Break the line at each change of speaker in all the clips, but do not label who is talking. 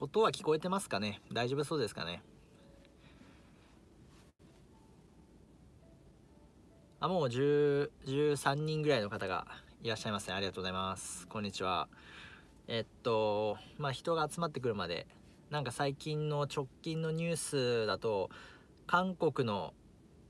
音は聞こえてますかね大丈夫そうですかねあ、もう10 13人ぐらいの方がいらっしゃいますね。ありがとうございます。こんにちは。えっと、まあ、人が集まってくるまで、なんか最近の直近のニュースだと、韓国の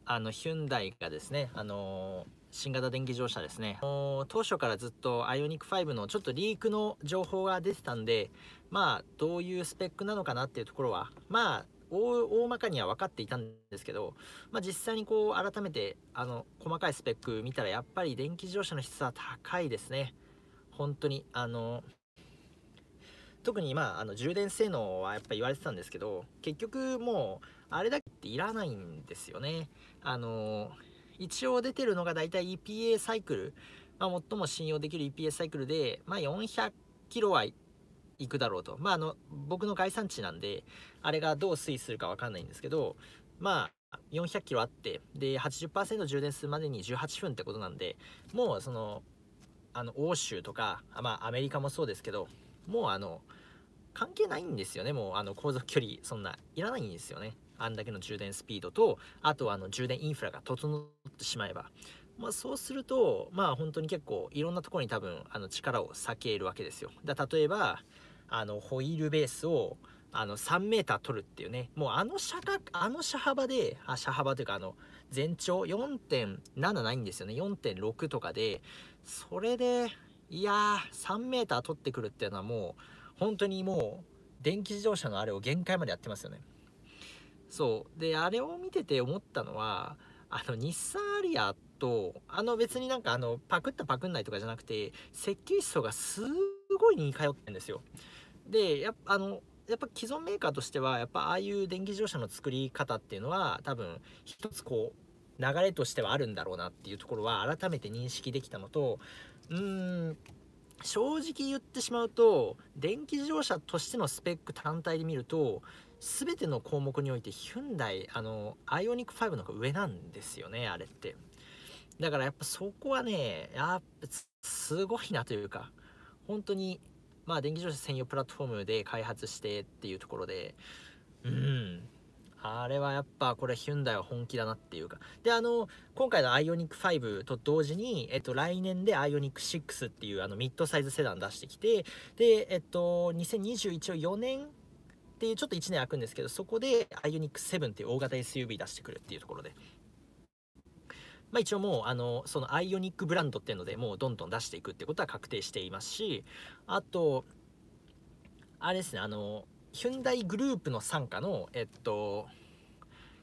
あのヒュンダイがですね、あのー新型電気自動車ですね当初からずっと IONIQ5 のちょっとリークの情報が出てたんでまあどういうスペックなのかなっていうところはまあ大まかには分かっていたんですけど、まあ、実際にこう改めてあの細かいスペック見たらやっぱり電気自動車の質は高いですね本当にあの特にまああの充電性能はやっぱ言われてたんですけど結局もうあれだけっていらないんですよねあの一応出てるのがだいたい EPA サイクル、まあ、最も信用できる EPA サイクルで、まあ、400キロは行くだろうと。まあ、あの、僕の概算値なんで、あれがどう推移するかわかんないんですけど、まあ、400キロあって、で、80%充電するまでに18分ってことなんで、もうその、あの、欧州とか、まあ、アメリカもそうですけど、もうあの、関係ないんですよね。もう、あの、航続距離、そんな、いらないんですよね。あんだけの充電スピードとあとはあの充電インフラが整ってしまえばまあ、そうすると、まあ、本当に結構いろんなところに多分あの力を避けるわけですよ。だ例えばあのホイールベースをあの3ー取るっていうねもうあの車幅あの車幅であ車幅というかあの全長4.7ないんですよね4.6とかでそれでいやー3ー取ってくるっていうのはもう本当にもう電気自動車のあれを限界までやってますよね。そうであれを見てて思ったのはあの日産アリアとあの別になんかあのパクったパクんないとかじゃなくて設計思想がすごい似通ってんですよでやっぱあのやっぱ既存メーカーとしてはやっぱああいう電気自動車の作り方っていうのは多分一つこう流れとしてはあるんだろうなっていうところは改めて認識できたのとうーん正直言ってしまうと電気自動車としてのスペック単体で見ると全ての項目においてヒュンダイあのアイオニック5の方が上なんですよねあれってだからやっぱそこはねやすごいなというか本当にまあ電気自動車専用プラットフォームで開発してっていうところでうんあれはやっぱこれヒュンダイは本気だなっていうか。で、あの、今回のアイオニック5と同時に、えっと、来年でアイオニック6っていうあのミッドサイズセダン出してきて、で、えっと、2021を4年っていうちょっと1年空くんですけどそこで IONIQ7 っていう大型 SUV 出してくるっていうところでまあ、一応もうあのそのアイオニックブランドっていうのでもうどんどん出していくってことは確定していますしあとあれですねあのヒュンダイグループの傘下のえっと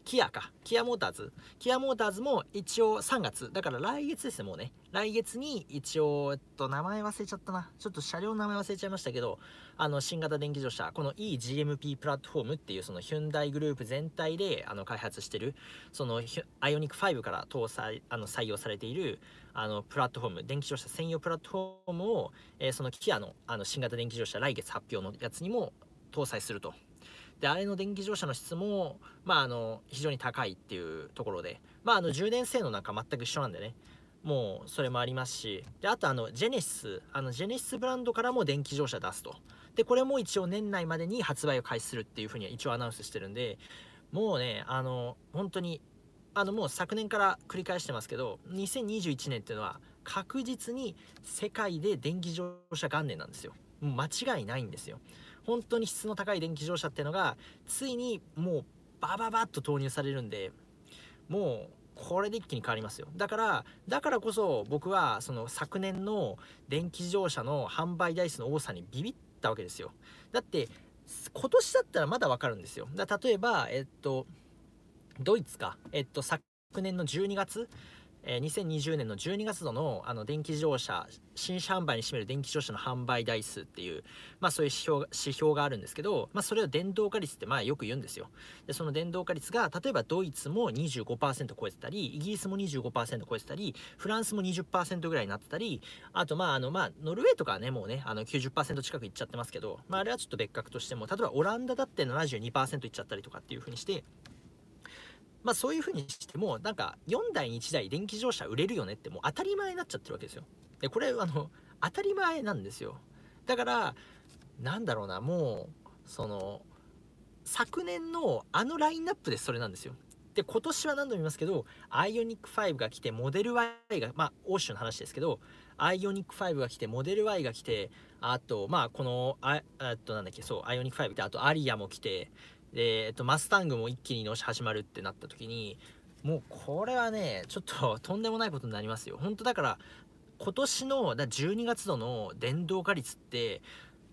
キアか、キアモーターズ。キアモーターズも一応3月、だから来月ですね、もうね。来月に一応、えっと、名前忘れちゃったな。ちょっと車両の名前忘れちゃいましたけど、あの、新型電気自動車、この eGMP プラットフォームっていう、そのヒュンダイグループ全体で、あの、開発してる、その、アイオニック5から搭載、あの、採用されている、あの、プラットフォーム、電気自動車専用プラットフォームを、えー、そのキアの、あの、新型電気自動車、来月発表のやつにも搭載するとであれの電気自動車の質も、まあ、あの非常に高いっていうところで、まあ、あの充電性能なんか全く一緒なんでねもうそれもありますしであとあのジェネシスあのジェネシスブランドからも電気自動車出すとでこれも一応年内までに発売を開始するっていうふうには一応アナウンスしてるんでもうねあの本当にあのもう昨年から繰り返してますけど2021年っていうのは確実に世界で電気自動車元年なんですよもう間違いないんですよ本当に質の高い電気自動車っていうのがついにもうバババッと投入されるんでもうこれで一気に変わりますよだからだからこそ僕はその昨年の電気自動車の販売台数の多さにビビったわけですよだって今年だったらまだわかるんですよだ例えばえっとドイツかえっと昨年の12月え2020年の12月度のあの電気自動車新車販売に占める電気自動車の販売台数っていう、まあ、そういう指標指標があるんですけど、まあ、それを電動化率ってまあよく言うんですよでその電動化率が例えばドイツも25%超えてたりイギリスも25%超えてたりフランスも20%ぐらいになってたりあとまああのまあノルウェーとかはねもうねあの90%近くいっちゃってますけど、まあ、あれはちょっと別格としても例えばオランダだって72%いっちゃったりとかっていう風にしてまあ、そういうふうにしても、なんか、4台に1台電気自動車売れるよねって、もう当たり前になっちゃってるわけですよ。で、これ、あの、当たり前なんですよ。だから、なんだろうな、もう、その、昨年のあのラインナップでそれなんですよ。で、今年は何度も言いますけど、アイオニック5が来て、モデル Y が、まあ、欧州の話ですけど、アイオニック5が来て、モデル Y が来て、あと、まあ、この、あ、あとなんだっけ、そう、アイオニック5って、あとアリアも来て、で、えっと、マスタングも一気にのし始まるってなった時に、もうこれはね、ちょっと とんでもないことになりますよ。本当だから、今年のだ12月度の電動化率って、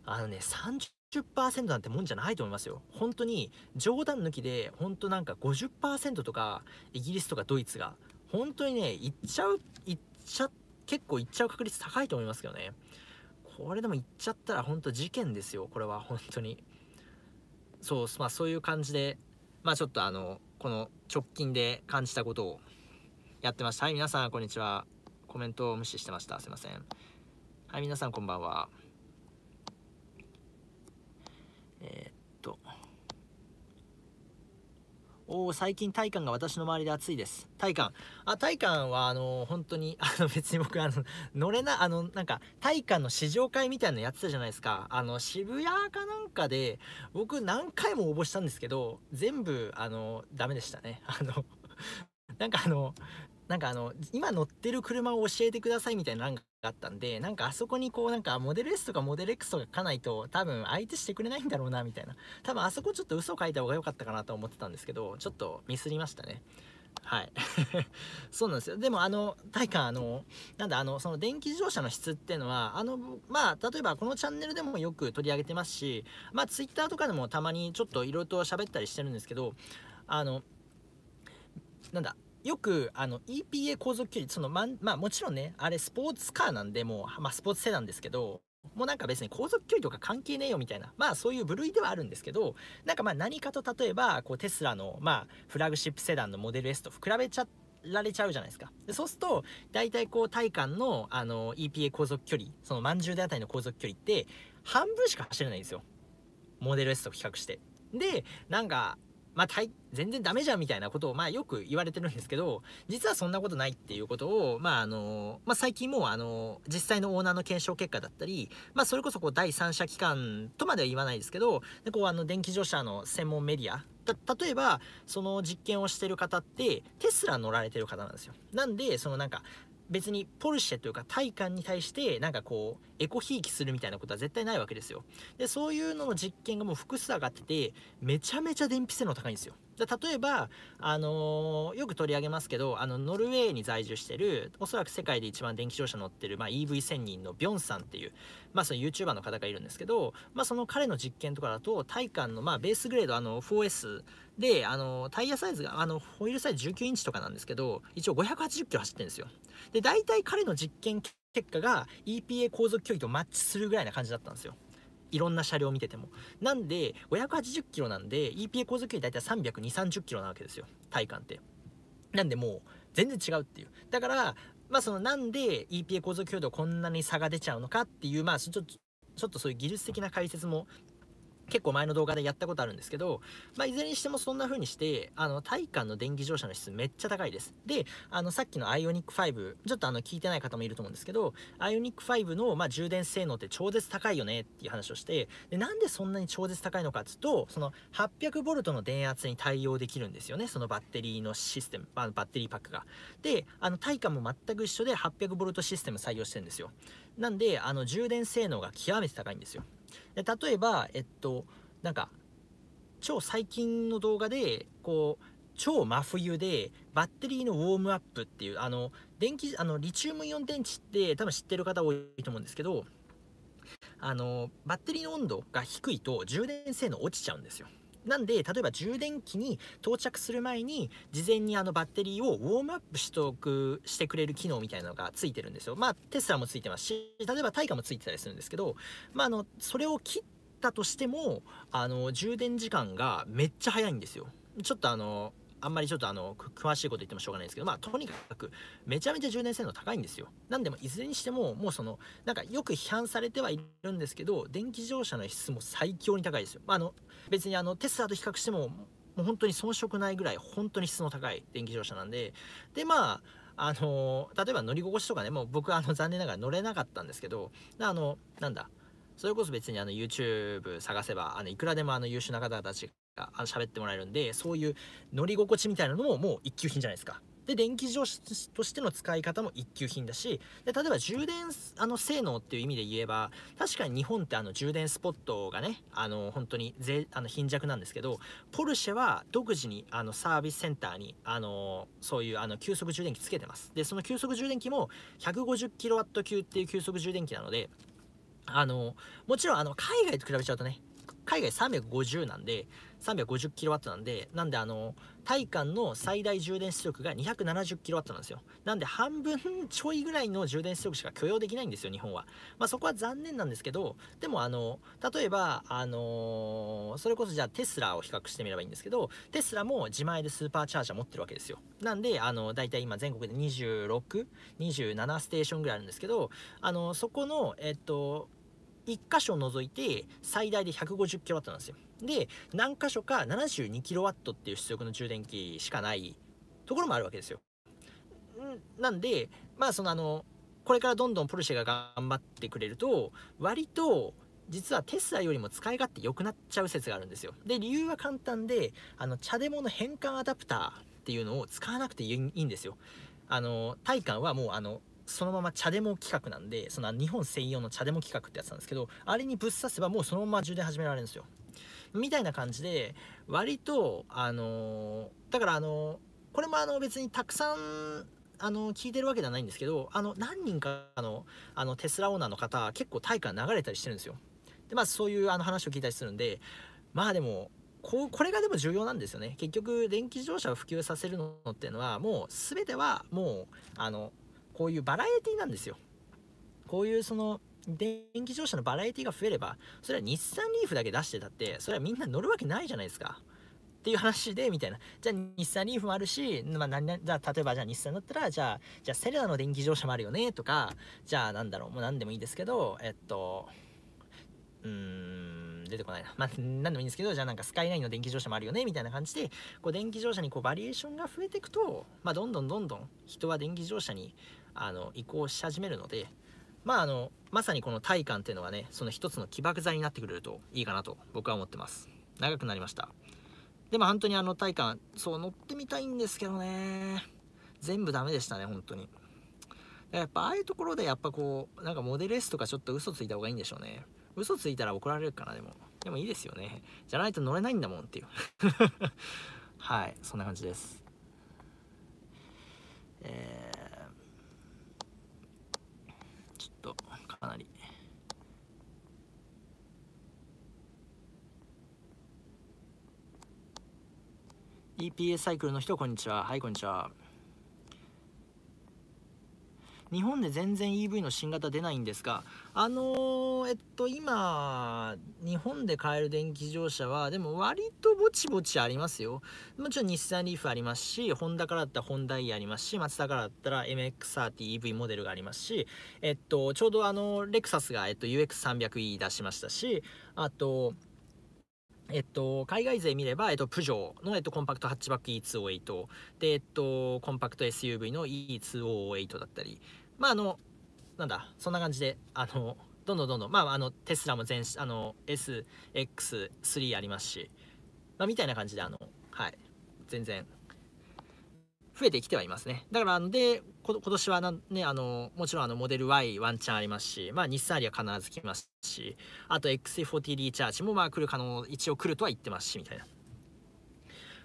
あのね、30%なんてもんじゃないと思いますよ。本当に冗談抜きで、本当なんか50%とか、イギリスとかドイツが、本当にね、いっちゃう、いっちゃ、結構いっちゃう確率高いと思いますけどね。これでもいっちゃったら本当事件ですよ、これは本当に。そう,、まあ、そういう感じで、まあ、ちょっとあのこの直近で感じたことをやってましたはい皆さんこんにちはコメントを無視してましたすいませんはい皆さんこんばんはえー、お最近体感が私の周りで暑いです体感あ体感はあのー、本当に あの別に僕あの乗れなあのなんか体感の試乗会みたいなのやってたじゃないですかあの渋谷かなんかで僕何回も応募したんですけど全部あのダメでしたねあのなんかあのなんかあの今乗ってる車を教えてくださいみたいな欄があったんでなんかあそこにこうなんかモデル S とかモデル X とか書かないと多分相手してくれないんだろうなみたいな多分あそこちょっと嘘書いた方が良かったかなと思ってたんですけどちょっとミスりましたねはい そうなんですよでもあの体感あのなんだあのその電気自動車の質っていうのはあのまあ例えばこのチャンネルでもよく取り上げてますしまあ Twitter とかでもたまにちょっといろいろと喋ったりしてるんですけどあのなんだよくあの EPA 航続距離そのままあもちろんねあれスポーツカーなんでもう、まあ、スポーツ性なんですけどもうなんか別に航続距離とか関係ねえよみたいなまあそういう部類ではあるんですけどなんかまあ何かと例えばこうテスラのまあフラグシップセダンのモデル S と比べちゃられちゃうじゃないですかでそうすると大体こう体感のあの EPA 航続距離その満ゅうであたりの航続距離って半分しか走れないんですよモデル S と比較してでなんかまあ、全然ダメじゃんみたいなことを、まあ、よく言われてるんですけど、実はそんなことないっていうことを、まあ、あの、まあ、最近もう、あの、実際のオーナーの検証結果だったり、まあ、それこそ、こう、第三者機関とまでは言わないですけど、で、こう、あの、電気乗車の専門メディア、例えば、その実験をしてる方って、テスラ乗られてる方なんですよ。なんで、そのなんか、別にポルシェというか体感に対してなんかこうエコひいきするみたいなことは絶対ないわけですよでそういうのの実験がもう複数上がっててめちゃめちゃ電費性能高いんですよ例えば、あのー、よく取り上げますけどあのノルウェーに在住してるおそらく世界で一番電気自動車乗ってる、まあ、EV1000 人のビョンさんっていう、まあ、その YouTuber の方がいるんですけど、まあ、その彼の実験とかだと体感の、まあ、ベースグレードあの 4S であのタイヤサイズがあのホイールサイズ19インチとかなんですけど一応580キロ走ってるんですよ。で大体彼の実験結果が EPA 航続距離とマッチするぐらいな感じだったんですよ。いろんな車両見ててもなんで580キロなんで EPA 航続距離大体32030キロなわけですよ体感ってなんでもう全然違うっていうだからまあそのなんで EPA 航続距離とこんなに差が出ちゃうのかっていうまあちょっとそういう技術的な解説も結構前の動画でやったことあるんですけど、まあ、いずれにしてもそんな風にして、あの、体感の電気乗車の質めっちゃ高いです。で、あの、さっきの IONIQ5、ちょっとあの、聞いてない方もいると思うんですけど、IONIQ5 の、まあ、充電性能って超絶高いよねっていう話をして、で、なんでそんなに超絶高いのかっていうと、その 800V の電圧に対応できるんですよね、そのバッテリーのシステム、あのバッテリーパックが。で、あの、体感も全く一緒で 800V システム採用してるんですよ。なんで、あの、充電性能が極めて高いんですよ。で例えばえっとなんか超最近の動画でこう超真冬でバッテリーのウォームアップっていうあの電気あのリチウムイオン電池って多分知ってる方多いと思うんですけどあのバッテリーの温度が低いと充電性能落ちちゃうんですよなんで、例えば充電器に到着する前に、事前にあのバッテリーをウォームアップしておく、してくれる機能みたいなのがついてるんですよ。まあ、テスラもついてますし、例えばタイもついてたりするんですけど、まあ、あの、それを切ったとしても、あの、充電時間がめっちゃ早いんですよ。ちょっとあの、あんまりちょっとあの詳しいこと言ってもしょうがないですけど、まあ、とにかくめちゃめちゃ充電性能高いんですよ。なんでもいずれにしてももうそのなんかよく批判されてはいるんですけど電気自動車の質も最強に高いですよ。まあ、あの別にあのテスラと比較してももう本当に遜色ないぐらい本当に質の高い電気自動車なんででまああの例えば乗り心地とかねもう僕あの残念ながら乗れなかったんですけどあのなんだそれこそ別にあの YouTube 探せばあのいくらでもあの優秀な方たち喋ってもらえるんでそういう乗り心地みたいなのももう一級品じゃないですか。で電気自動車としての使い方も一級品だしで例えば充電あの性能っていう意味で言えば確かに日本ってあの充電スポットがねあの本当にぜあの貧弱なんですけどポルシェは独自にあのサービスセンターにあのそういうあの急速充電器つけてますでその急速充電器も 150kW 級っていう急速充電器なのであのもちろんあの海外と比べちゃうとね海外350なんで、350kW なんで、なんであの、体感の最大充電出力が 270kW なんですよ。なんで半分ちょいぐらいの充電出力しか許容できないんですよ、日本は。まあ、そこは残念なんですけど、でもあの、例えば、あのー、それこそじゃあテスラを比較してみればいいんですけど、テスラも自前でスーパーチャージャー持ってるわけですよ。なんで、あの、だいたい今全国で26、27ステーションぐらいあるんですけど、あの、そこの、えっと、1箇所除いて最大で 150kW なんですよ。で、何箇所か 72kW っていう出力の充電器しかないところもあるわけですよ。なんで、まあそのあの、これからどんどんポルシェが頑張ってくれると、割と実はテスラよりも使い勝手良くなっちゃう説があるんですよ。で、理由は簡単で、あの、チャデモの変換アダプターっていうのを使わなくていいんですよ。あの、体感はもうあの、そのまま茶デモ企画なんで、その日本専用の茶デモ企画ってやつなんですけど、あれにぶっ刺せばもうそのまま充電始められるんですよ。みたいな感じで、割と、あのだからあのこれもあの別にたくさん、あの聞いてるわけではないんですけど、あの何人かのあのテスラオーナーの方、結構大価流れたりしてるんですよ。で、まあそういうあの話を聞いたりするんで、まあでも、こうこれがでも重要なんですよね結局電気自動車を普及させるのっていうのはもう全てはもうあのこういうバラエティなんですよこういうその電気自動車のバラエティが増えればそれは日産リーフだけ出してたってそれはみんな乗るわけないじゃないですかっていう話でみたいなじゃあ日産リーフもあるし、まあ、何じゃあ例えばじゃあ日産だったらじゃあじゃあセレナの電気自動車もあるよねとかじゃあ何だろうもう何でもいいですけどえっとうーん出てこないな。まあ、何でもいいんですけど、じゃあなんかスカイラインの電気自動車もあるよね、みたいな感じで、こう電気自動車にこうバリエーションが増えていくと、まあ、どんどんどんどん人は電気自動車にあの移行し始めるので、まあ、あのまさにこの体感っていうのがねその一つの起爆剤になってくれるといいかなと僕は思ってます長くなりましたでも本当にあの体感そう乗ってみたいんですけどね全部ダメでしたね本当にやっぱああいうところでやっぱこうなんかモデル S とかちょっと嘘ついた方がいいんでしょうね嘘ついたら怒られるかなでもでもいいですよねじゃないと乗れないんだもんっていう はいそんな感じですえーかなり。EPS サイクルの人こんにちははいこんにちは日本で全然 EV の新型出ないんですがあのー、えっと、今、日本で買える電気自動車は、でも割とぼちぼちありますよ。もちろん日産リーフありますし、ホンダからだったらホンダ E ありますし、松田からだったら MX30EV モデルがありますし、えっと、ちょうどあの、レクサスが、えっと、UX300E 出しましたし、あと、えっと、海外勢見れば、えっと、プジョーの、えっと、コンパクトハッチバック E208 で、えっと、コンパクト SUV の E208 だったり、まあ、あの、なんだ、そんな感じで、あの、どんどんどんどん、まあ、あの、テスラも全、あの、SX3 ありますし、まあ、みたいな感じで、あの、はい、全然、増えてきてはいますね。だから、で、今年はな、ね、あの、もちろん、あの、モデル Y ワンチャンありますし、まあ、日産アリは必ず来ますし、あと x c 4 0ーチャージも、まあ、来る可能、一応来るとは言ってますし、みたいな。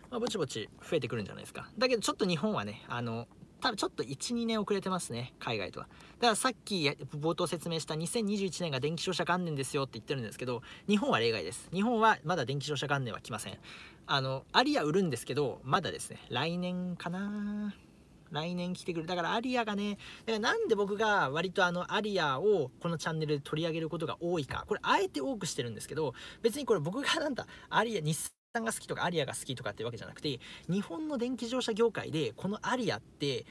まあ、ぼちぼち増えてくるんじゃないですか。だけど、ちょっと日本はね、あの、多分ちょっと1、2年遅れてますね、海外とは。だからさっき冒頭説明した2021年が電気照射元年ですよって言ってるんですけど、日本は例外です。日本はまだ電気照射元年は来ません。あの、アリア売るんですけど、まだですね、来年かな来年来てくる。だからアリアがね、なんで僕が割とあのアリアをこのチャンネルで取り上げることが多いか、これあえて多くしてるんですけど、別にこれ僕がなんだ、アリア、さんが好きとかアリアが好きとかっていうわけじゃなくて日本の電気自動車業界でこのアリアって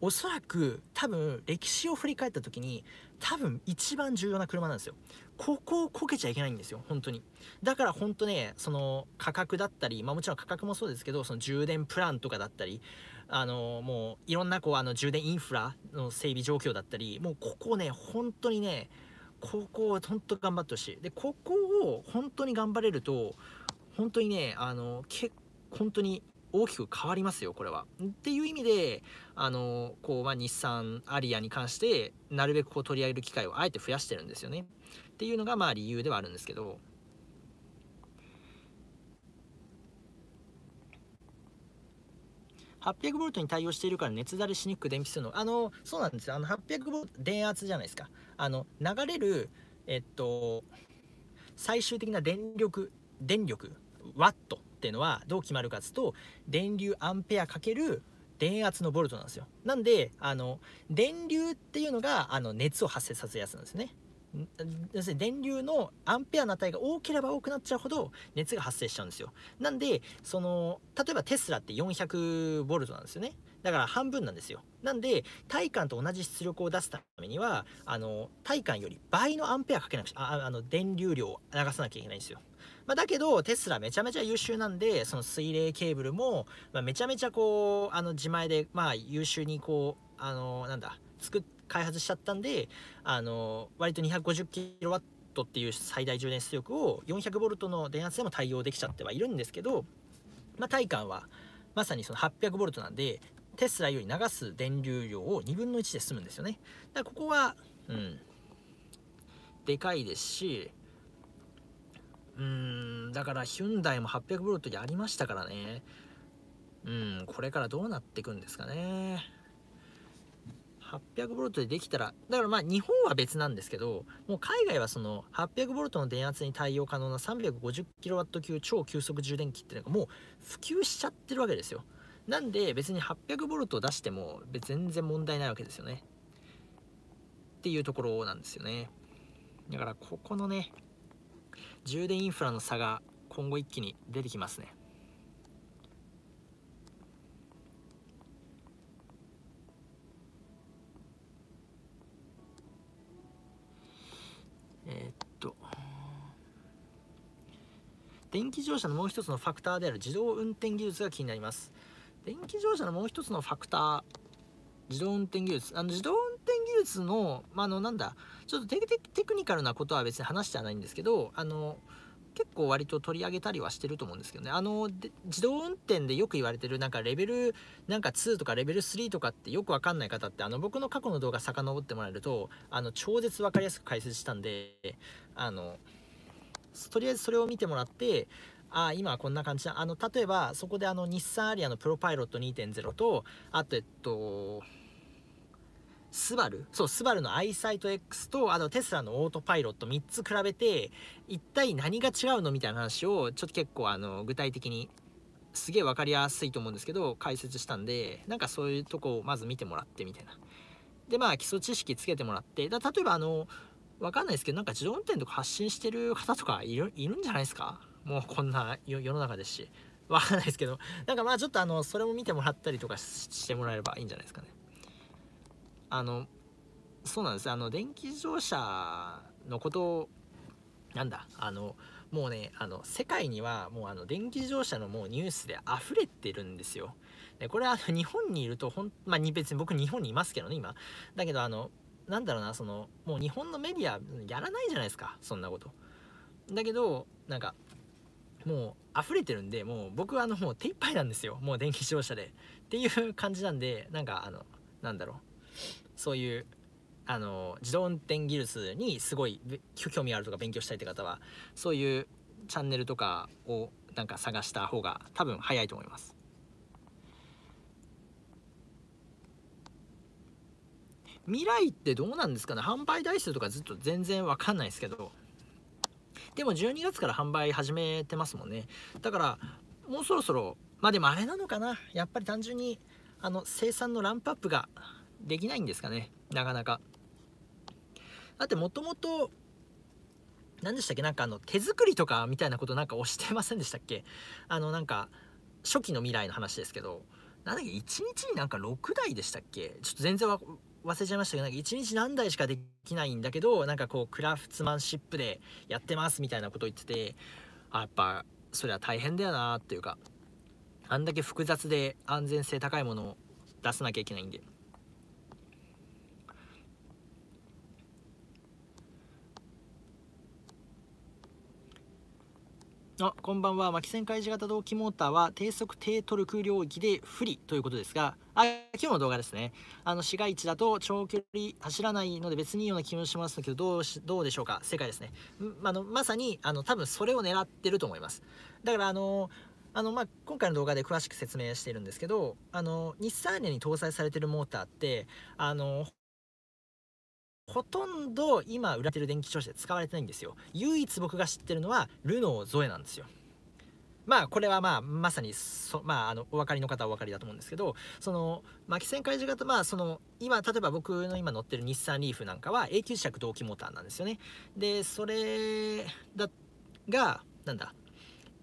おそらく多分歴史を振り返った時に多分一番重要な車なんですよここをこけちゃいけないんですよ本当にだから本当ねその価格だったりまあもちろん価格もそうですけどその充電プランとかだったりあのもういろんなこうあの充電インフラの整備状況だったりもうここね本当にねここを本当頑張ってほしいでここを本当に頑張れると本当にね、あの、け本当に大きく変わりますよ、これは。っていう意味で、あの、こう、まあ、日産、アリアに関して、なるべくこう取り上げる機会をあえて増やしてるんですよね。っていうのが、まあ、理由ではあるんですけど。800V に対応しているから熱だれしにくく電気するの。あの、そうなんですよ。あの、800V、電圧じゃないですか。あの、流れる、えっと、最終的な電力、電力ワットっていうのはどう決まるかっつうと電流アンペアかける電圧のボルトなんですよなんであの電流っていうのがあの熱を発生させるやつなんですね要するに電流のアンペアの値が多ければ多くなっちゃうほど熱が発生しちゃうんですよなんでその例えばテスラって400ボルトなんですよねだから半分なんですよなんで体感と同じ出力を出すためにはあの体感より倍のアンペアかけなくちゃああの電流量を流さなきゃいけないんですよまあ、だけど、テスラめちゃめちゃ優秀なんで、その水冷ケーブルも、まあ、めちゃめちゃこう、あの自前で、まあ、優秀にこう、あの、なんだ、作っ開発しちゃったんで、あの、割と 250kW っていう最大充電出力を 400V の電圧でも対応できちゃってはいるんですけど、まあ、体感はまさにその 800V なんで、テスラより流す電流量を2分の1で済むんですよね。だここは、うん、でかいですし、うんだからヒュンダイも 800V でありましたからねうんこれからどうなっていくんですかね 800V でできたらだからまあ日本は別なんですけどもう海外はその 800V の電圧に対応可能な 350kW 級超急速充電器っていうのがもう普及しちゃってるわけですよなんで別に 800V を出しても全然問題ないわけですよねっていうところなんですよねだからここのね充電インフラの差が今後一気に出てきますねえっと電気自動車のもう一つのファクターである自動運転技術が気になります電気自動車のもう一つのファクター自動運転技術あの自動運点技術の、まあ、のなんだちょっとテクニカルなことは別に話してはないんですけどあの結構割と取り上げたりはしてると思うんですけどねあの自動運転でよく言われてるなんかレベルなんか2とかレベル3とかってよく分かんない方ってあの僕の過去の動画遡ってもらえるとあの超絶分かりやすく解説したんであのとりあえずそれを見てもらってあ今はこんな感じだあの例えばそこであの日産アリアのプロパイロット2.0とあとえっとスバルそう、スバルのアイサイト X と、あとテスラのオートパイロット3つ比べて、一体何が違うのみたいな話を、ちょっと結構、あの、具体的に、すげえ分かりやすいと思うんですけど、解説したんで、なんかそういうとこをまず見てもらってみたいな。で、まあ、基礎知識つけてもらって、だ例えば、あの、わかんないですけど、なんか自動運転とか発信してる方とかいるいるんじゃないですかもうこんな世の中ですし。わかんないですけど、なんかまあちょっとあの、それも見てもらったりとかしてもらえればいいんじゃないですかね。あのそうなんですあの電気自動車のことなんだあのもうねあの世界にはもうあの電気自動車のもうニュースで溢れてるんですよ。でこれは日本にいるとほん、まあ、別に僕日本にいますけどね今。だけどあのなんだろうなそのもう日本のメディアやらないじゃないですかそんなこと。だけどなんかもう溢れてるんでもう僕はあのもう手一杯なんですよもう電気自動車で。っていう感じなんでなんかあのなんだろうそういうあの自動運転技術にすごい興味あるとか勉強したいって方はそういうチャンネルとかをなんか探した方が多分早いと思います。未来ってどうなんですかね販売台数とかずっと全然わかんないですけどでも12月から販売始めてますもんねだからもうそろそろまあでもあれなのかなやっぱり単純にあの生産のランプアップができないんですかねなかなかだってもともと何でしたっけなんかあの手作りとかみたいなことなんか押してませんでしたっけあのなんか初期の未来の話ですけどなんだっけ1日になんか6台でしたっけちょっと全然忘れちゃいましたけどなんか1日何台しかできないんだけどなんかこうクラフツマンシップでやってますみたいなこと言っててあやっぱそれは大変だよなっていうかあんだけ複雑で安全性高いものを出さなきゃいけないんで。あこんばんは巻き旋回時型動機モーターは低速低トルク領域で不利ということですがあ今日の動画ですねあの市街地だと長距離走らないので別にいいような気もしますけどどうしどうでしょうか正解ですねあのまさにあの多分それを狙ってると思いますだからあのあのまあ、今回の動画で詳しく説明しているんですけどあの日産に搭載されているモーターってあのほとんど今売られてる電気自動車で使われてないんですよ唯一僕が知ってるのはルノーゾエなんですよまあこれはまあまさにそ、まあ、あのお分かりの方はお分かりだと思うんですけどその巻き旋回軸型まあその今例えば僕の今乗ってる日産リーフなんかは永久磁石同期モーターなんですよねでそれだがなんだ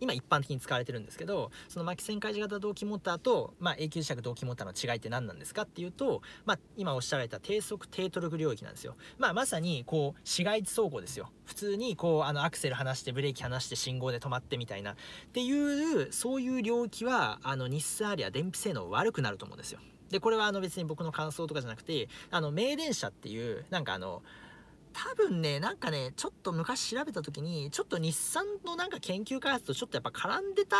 今一般的に使われてるんですけどその巻き線開示型同期モーターと、まあ、永久磁石同期モーターの違いって何なんですかっていうと、まあ、今おっしゃられた低速低トルク領域なんですよ、まあ、まさにこう市街地走行ですよ普通にこうあのアクセル離してブレーキ離して信号で止まってみたいなっていうそういう領域はあの日産アリア電費性能悪くなると思うんですよでこれはあの別に僕の感想とかじゃなくてあの名電車っていうなんかあの多分ね、なんかね、ちょっと昔調べた時に、ちょっと日産のなんか研究開発とちょっとやっぱ絡んでた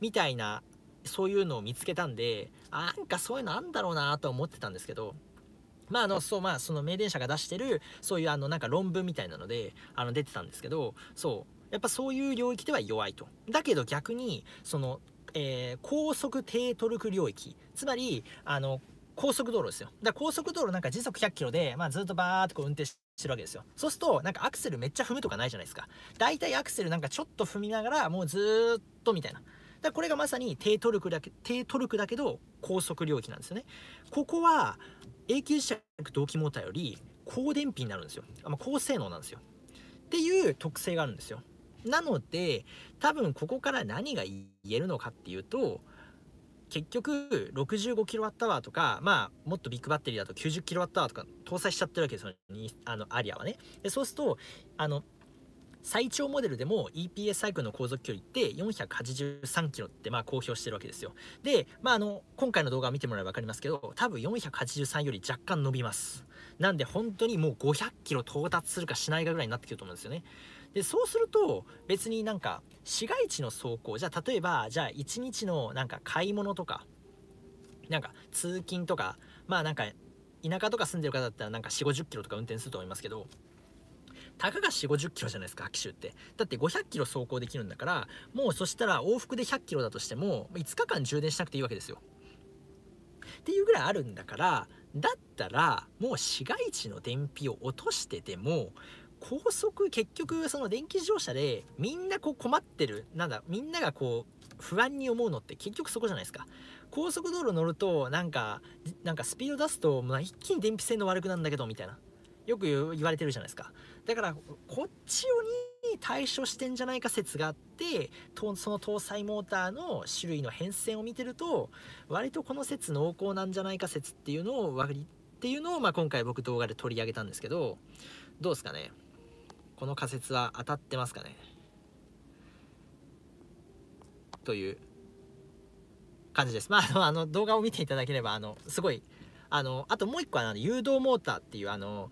みたいな、そういうのを見つけたんで、あなんかそういうのあんだろうなと思ってたんですけど、まああの、そう、まあその名電車が出してる、そういうあのなんか論文みたいなので、あの出てたんですけど、そう、やっぱそういう領域では弱いと。だけど逆に、その、えー、高速低トルク領域、つまり、あの、高速道路ですよ。だ高速道路なんか時速100キロで、まあずっとバーってこう運転して、してるわけですよ。そうすると、なんかアクセルめっちゃ踏むとかないじゃないですか。大体アクセルなんかちょっと踏みながら、もうずーっとみたいな。だこれがまさに低トルクだけ、低トルクだけど高速領域なんですよね。ここは永久磁石同期モーターより高電費になるんですよ。まあ、高性能なんですよ。っていう特性があるんですよ。なので、多分ここから何が言えるのかっていうと、結局 65kWh とか、まあ、もっとビッグバッテリーだと 90kWh とか搭載しちゃってるわけですよねあのアリアはねでそうするとあの最長モデルでも EPS サイクルの航続距離って483キロってまあ公表してるわけですよ。で、まあ、あの今回の動画を見てもらえば分かりますけど多分483より若干伸びます。なんで本当にもう500キロ到達するかしないかぐらいになってくると思うんですよね。でそうすると別になんか市街地の走行じゃあ例えばじゃあ1日のなんか買い物とかなんか通勤とかまあなんか田舎とか住んでる方だったらなんか4 5 0キロとか運転すると思いますけどたかが4 5 0キロじゃないですか白州ってだって500キロ走行できるんだからもうそしたら往復で100キロだとしても5日間充電しなくていいわけですよっていうぐらいあるんだからだったらもう市街地の電費を落としてでも高速結局その電気自動車でみんなこう困ってるなんだみんながこう不安に思うのって結局そこじゃないですか高速道路乗るとなんかなんかスピード出すと、まあ、一気に電気性の悪くなるんだけどみたいなよく言われてるじゃないですかだからこっちに対処してんじゃないか説があってその搭載モーターの種類の変遷を見てると割とこの説濃厚なんじゃないか説っていうのを割っていうのを、まあ、今回僕動画で取り上げたんですけどどうですかねこの仮説は当たってますかねという感じです。まあ、あの動画を見ていただければ、あの、すごい、あの、あともう一個は、あの、誘導モーターっていう、あの、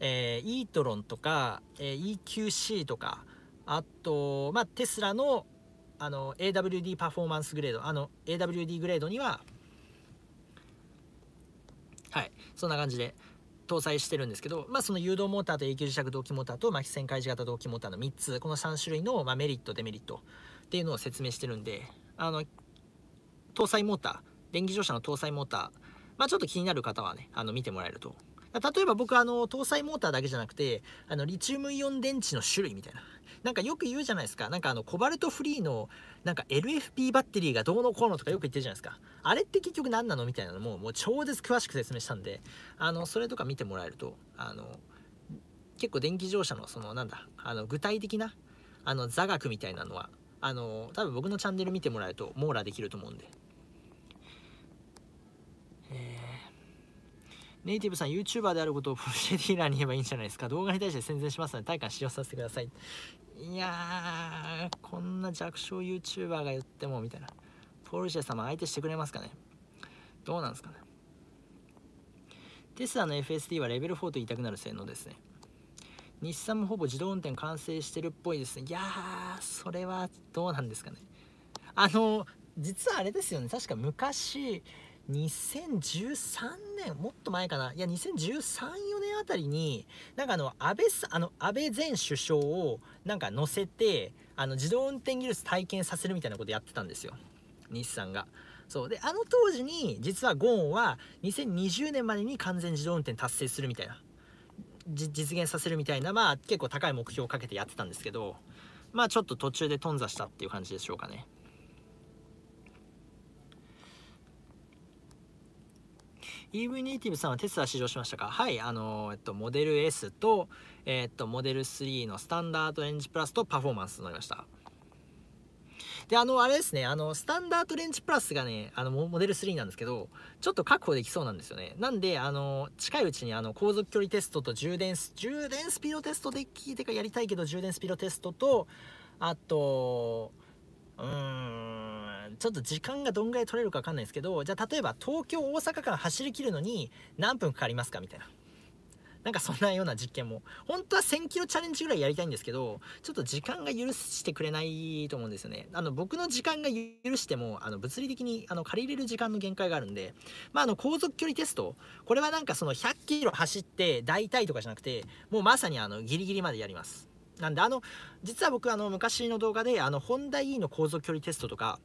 えー、イートロンとか、えー、EQC とか、あと、まあ、テスラの、あの、AWD パフォーマンスグレード、あの、AWD グレードには、はい、そんな感じで、搭載してるんですけど、まあ、その誘導モーターと永久磁石動機モーターと巻き線開示型動機モーターの3つこの3種類の、まあ、メリットデメリットっていうのを説明してるんであの搭載モーター電気自動車の搭載モーター、まあ、ちょっと気になる方はねあの見てもらえると例えば僕あの搭載モーターだけじゃなくてあのリチウムイオン電池の種類みたいななんかよく言うじゃないですかなんかあのコバルトフリーのなんか LFP バッテリーがどうのこうのとかよく言ってるじゃないですかあれって結局何なのみたいなのももう超絶詳しく説明したんであのそれとか見てもらえるとあの結構電気自動車のそのなんだあの具体的なあの座学みたいなのはあの多分僕のチャンネル見てもらえると網羅できると思うんでネイティブさん YouTuber であることをプロシェディーラーに言えばいいんじゃないですか動画に対して宣伝しますので体感使用させてくださいいやーこんな弱小 YouTuber が言ってもみたいなポルシェ様相手してくれますかねどうなんですかねテスラの FSD はレベル4と言いたくなる性能ですね日産もほぼ自動運転完成してるっぽいですねいやーそれはどうなんですかねあの実はあれですよね確か昔2013年もっと前かないや2013、4年あたりになんかあの安倍あの安倍前首相をなんか乗せてあの自動運転技術体験させるみたいなことやってたんですよ日産が。そうであの当時に実はゴーンは2020年までに完全自動運転達成するみたいな実現させるみたいなまあ結構高い目標をかけてやってたんですけどまあちょっと途中で頓挫したっていう感じでしょうかね。EV ネイティブさんはテスラ試乗しましたかはい、あのえっと、モデル S と、えっと、モデル3のスタンダードレンジプラスとパフォーマンス乗りました。で、あの、あれですね、あの、スタンダードレンジプラスがね、あの、モデル3なんですけど、ちょっと確保できそうなんですよね。なんで、あの、近いうちに、あの、航続距離テストと充電、充電スピードテストで聞いてかやりたいけど、充電スピードテストと、あと、うーん、ちょっと時間がどんぐらい取れるかわかんないですけど、じゃあ例えば東京大阪間走り切るのに何分かかりますかみたいな。なんかそんなような実験も。本当は1000キロチャレンジぐらいやりたいんですけど、ちょっと時間が許してくれないと思うんですよね。あの、僕の時間が許しても、あの、物理的に、あの、借りれる時間の限界があるんで、まあ、あの、航続距離テスト。これはなんかその100キロ走って大体とかじゃなくて、もうまさにあの、ギリギリまでやります。なんであの実は僕あの昔の動画であのホンダ E の航続距離テストとか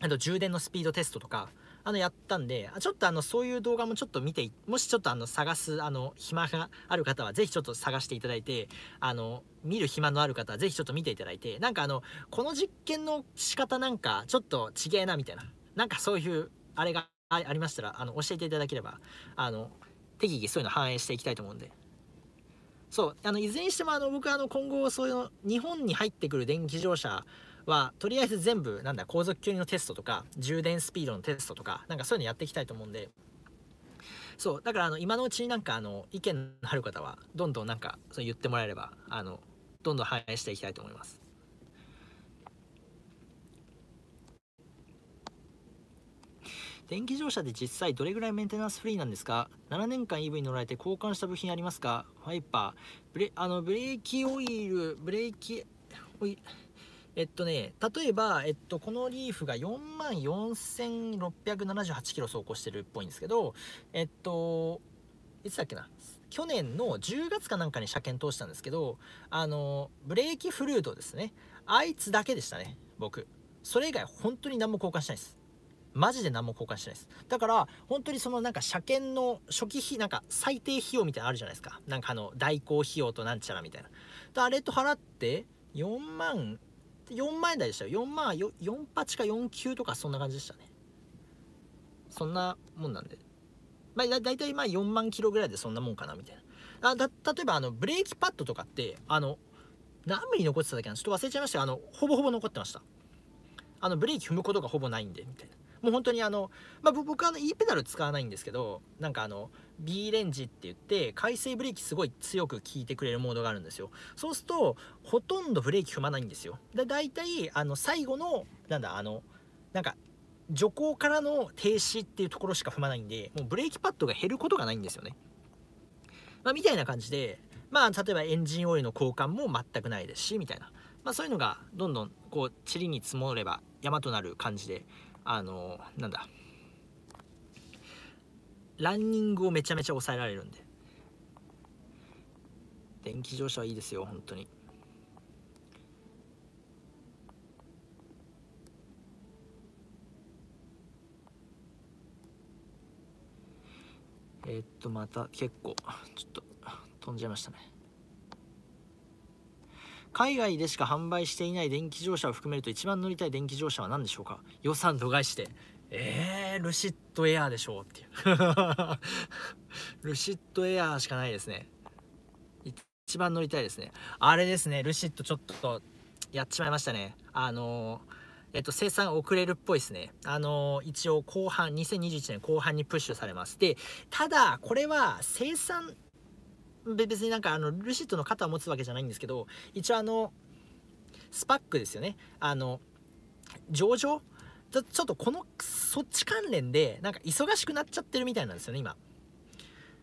あと充電のスピードテストとかあのやったんでちょっとあのそういう動画もちょっと見てもしちょっとあの探すあの暇がある方は是非ちょっと探していただいてあの見る暇のある方は是非ちょっと見ていただいてなんかあのこの実験の仕方なんかちょっとちげえなみたいななんかそういうあれがありましたらあの教えていただければあの適宜そういうの反映していきたいと思うんでそうあのいずれにしてもあの僕はあの今後そういう日本に入ってくる電気自動車はとりあえず全部なんだ航続距離のテストとか充電スピードのテストとかなんかそういうのやっていきたいと思うんでそうだからあの今のうちになんかあの意見のある方はどんどんなんかそう言ってもらえればあのどんどん反映していきたいと思います。電気自動車で実際どれぐらいメンテナンスフリーなんですか7年間 EV に乗られて交換した部品ありますかワイパーブレあのブレーキオイルブレーキオイえっとね、例えば、えっと、このリーフが4万4678キロ走行してるっぽいんですけど、えっと、いつだっけな、去年の10月かなんかに車検通したんですけど、あの、ブレーキフルードですね。あいつだけでしたね、僕。それ以外、本当に何も交換しないです。マジで何も交換しないです。だから、本当にそのなんか車検の初期費、なんか最低費用みたいなのあるじゃないですか。なんかあの、代行費用となんちゃらみたいな。あれと払って、4万、4万円台でしたよ。4万、48か49とかそんな感じでしたね。そんなもんなんで。まあ、だだいたいまあ4万キロぐらいでそんなもんかな、みたいな。あだ例えば、あの、ブレーキパッドとかって、あの、何ミリ残ってただけなのちょっと忘れちゃいましたあの、ほぼほぼ残ってました。あの、ブレーキ踏むことがほぼないんで、みたいな。もう本当にあの、まあ、僕はあの E ペダル使わないんですけどなんかあの B レンジって言って回生ブレーキすごい強く効いてくれるモードがあるんですよそうするとほとんどブレーキ踏まないんですよで大体あの最後のなんだあのなんか徐行からの停止っていうところしか踏まないんでもうブレーキパッドが減ることがないんですよね、まあ、みたいな感じでまあ例えばエンジンオイルの交換も全くないですしみたいなまあ、そういうのがどんどんこうりに積もれば山となる感じであのなんだランニングをめちゃめちゃ抑えられるんで電気乗車はいいですよ本当にえー、っとまた結構ちょっと飛んじゃいましたね海外でしか販売していない電気自動車を含めると一番乗りたい電気自動車は何でしょうか予算度外視でえー、ルシッドエアーでしょうっていう ルシッドエアーしかないですね一番乗りたいですねあれですねルシッドちょっとやっちまいましたねあのえっと、生産遅れるっぽいですね。あの一応後半、2021年後半にプッシュされます。で、ただ、これは生産別になんかあのルシットの肩を持つわけじゃないんですけど一応あのスパックですよねあの上場ちょっとこのそっち関連でなんか忙しくなっちゃってるみたいなんですよね今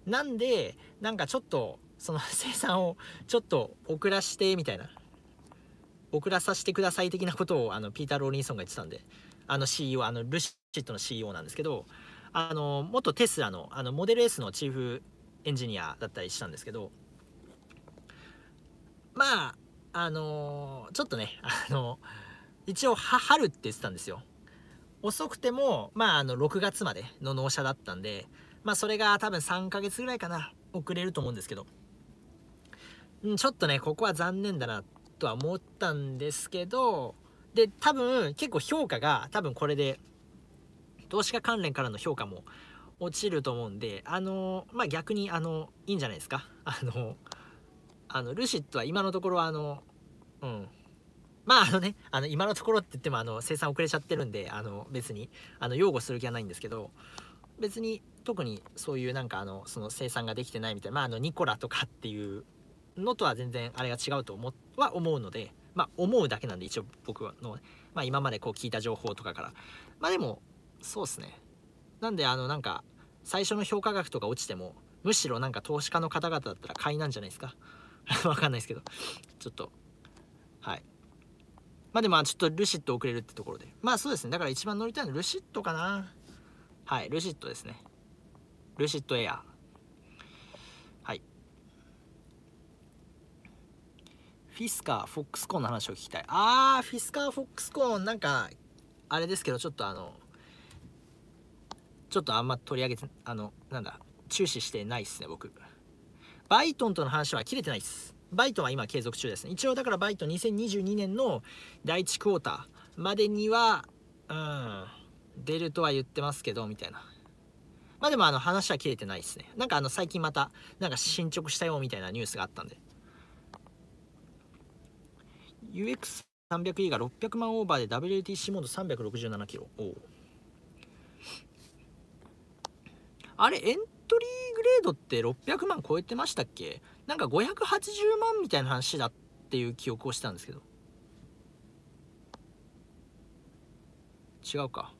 なんでなんかちょっとその 生産をちょっと遅らしてみたいな遅らさせてください的なことをあのピーター・ローリンソンが言ってたんであの CEO あのルシットの CEO なんですけどあの元テスラのあのモデル S のチーフエンジニアだったりしたんですけどまああのー、ちょっとね あのー、一応春って言ってたんですよ遅くてもまああの6月までの納車だったんでまあそれが多分3ヶ月ぐらいかな遅れると思うんですけどんちょっとねここは残念だなとは思ったんですけどで多分結構評価が多分これで投資家関連からの評価も落ちると思うんであのまあ逆にあのいいんじゃないですか あのあのルシッドは今のところあのうんまああのねあの今のところって言ってもあの生産遅れちゃってるんであの別にあの擁護する気はないんですけど別に特にそういうなんかあのその生産ができてないみたいな、まあ、あのニコラとかっていうのとは全然あれが違うと思は思うのでまあ思うだけなんで一応僕の、まあ、今までこう聞いた情報とかからまあでもそうっすねなんであのなんか最初の評価額とか落ちてもむしろなんか投資家の方々だったら買いなんじゃないですか わかんないですけどちょっとはいまあでもちょっとルシット遅れるってところでまあそうですねだから一番乗りたいのはルシットかなはいルシットですねルシットエアはいフィスカーフォックスコーンの話を聞きたいあーフィスカーフォックスコーンなんかあれですけどちょっとあのちょっとあんま取り上げて、あの、なんだ、注視してないっすね、僕。バイトンとの話は切れてないっす。バイトンは今継続中ですね。一応だからバイトン2022年の第1クォーターまでには、うん、出るとは言ってますけど、みたいな。まあでもあの話は切れてないですね。なんかあの最近また、なんか進捗したよみたいなニュースがあったんで。UX300E が600万オーバーで WTC モード367キロ。おお。あれ、エントリーグレードって600万超えてましたっけなんか580万みたいな話だっていう記憶をしたんですけど。違うか。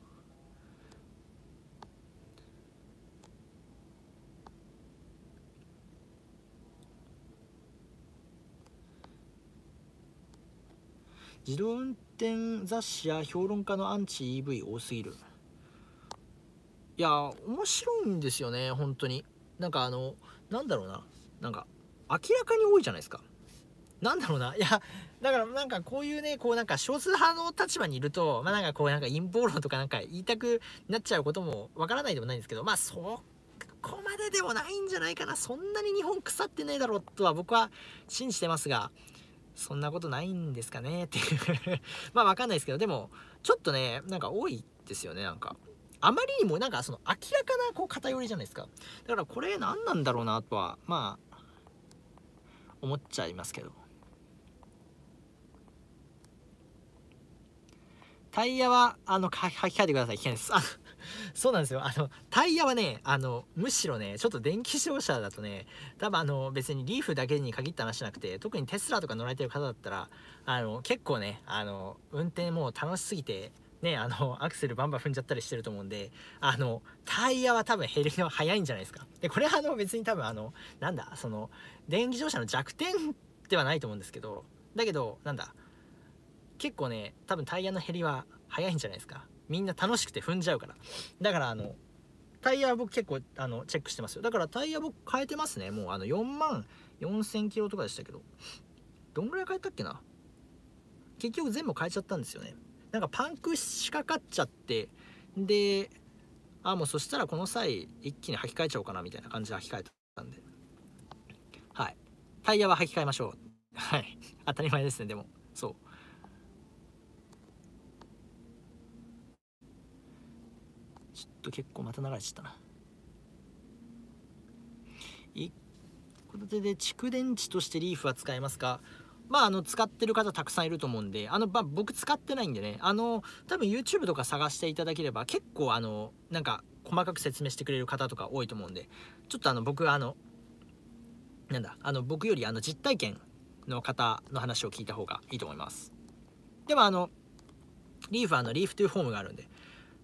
自動運転雑誌や評論家のアンチ EV 多すぎるいや面白いんですよね本当になんかあのなんだろうななんか明らかに多いじゃないですかなんだろうないやだからなんかこういうねこうなんか少数派の立場にいるとまあなんかこうなんか陰謀論とかなんか言いたくなっちゃうこともわからないでもないんですけどまあそこまででもないんじゃないかなそんなに日本腐ってないだろうとは僕は信じてますがそんなことないんですかねっていう まあわかんないですけどでもちょっとねなんか多いですよねなんかあまりにもなんかその明らかなこう偏りじゃないですかだからこれ何なんだろうなとはまあ思っちゃいますけどタイヤはあの履き替えてください危険ですあ そうなんですよあのタイヤはねあのむしろねちょっと電気自動車だとね多分あの別にリーフだけに限った話じゃなくて特にテスラとか乗られてる方だったらあの結構ねあの運転もう楽しすぎてねあのアクセルバンバン踏んじゃったりしてると思うんであのタイヤは多分減るの早いんじゃないですかでこれはあの別に多分あのなんだその電気自動車の弱点ではないと思うんですけどだけどなんだ結構ね多分タイヤの減りは早いんじゃないですかみんな楽しくて踏んじゃうからだからあのタイヤは僕結構あのチェックしてますよだからタイヤ僕変えてますねもうあの4万4000キロとかでしたけどどんぐらい変えたっけな結局全部変えちゃったんですよねなんかパンクしかかっちゃってであもうそしたらこの際一気に履き替えちゃおうかなみたいな感じで履き替えたんではいタイヤは履き替えましょうはい当たり前ですねでもそうちょっと結構また流れちゃったな一戸建てで蓄電池としてリーフは使えますかまあ、あの使ってる方たくさんいると思うんであの、まあ、僕使ってないんでねあの多分 YouTube とか探していただければ結構あのなんか細かく説明してくれる方とか多いと思うんでちょっとあの僕あのなんだあの僕よりあの実体験の方の話を聞いた方がいいと思いますでもあのリーフはあのリーフトゥーフォームがあるんで、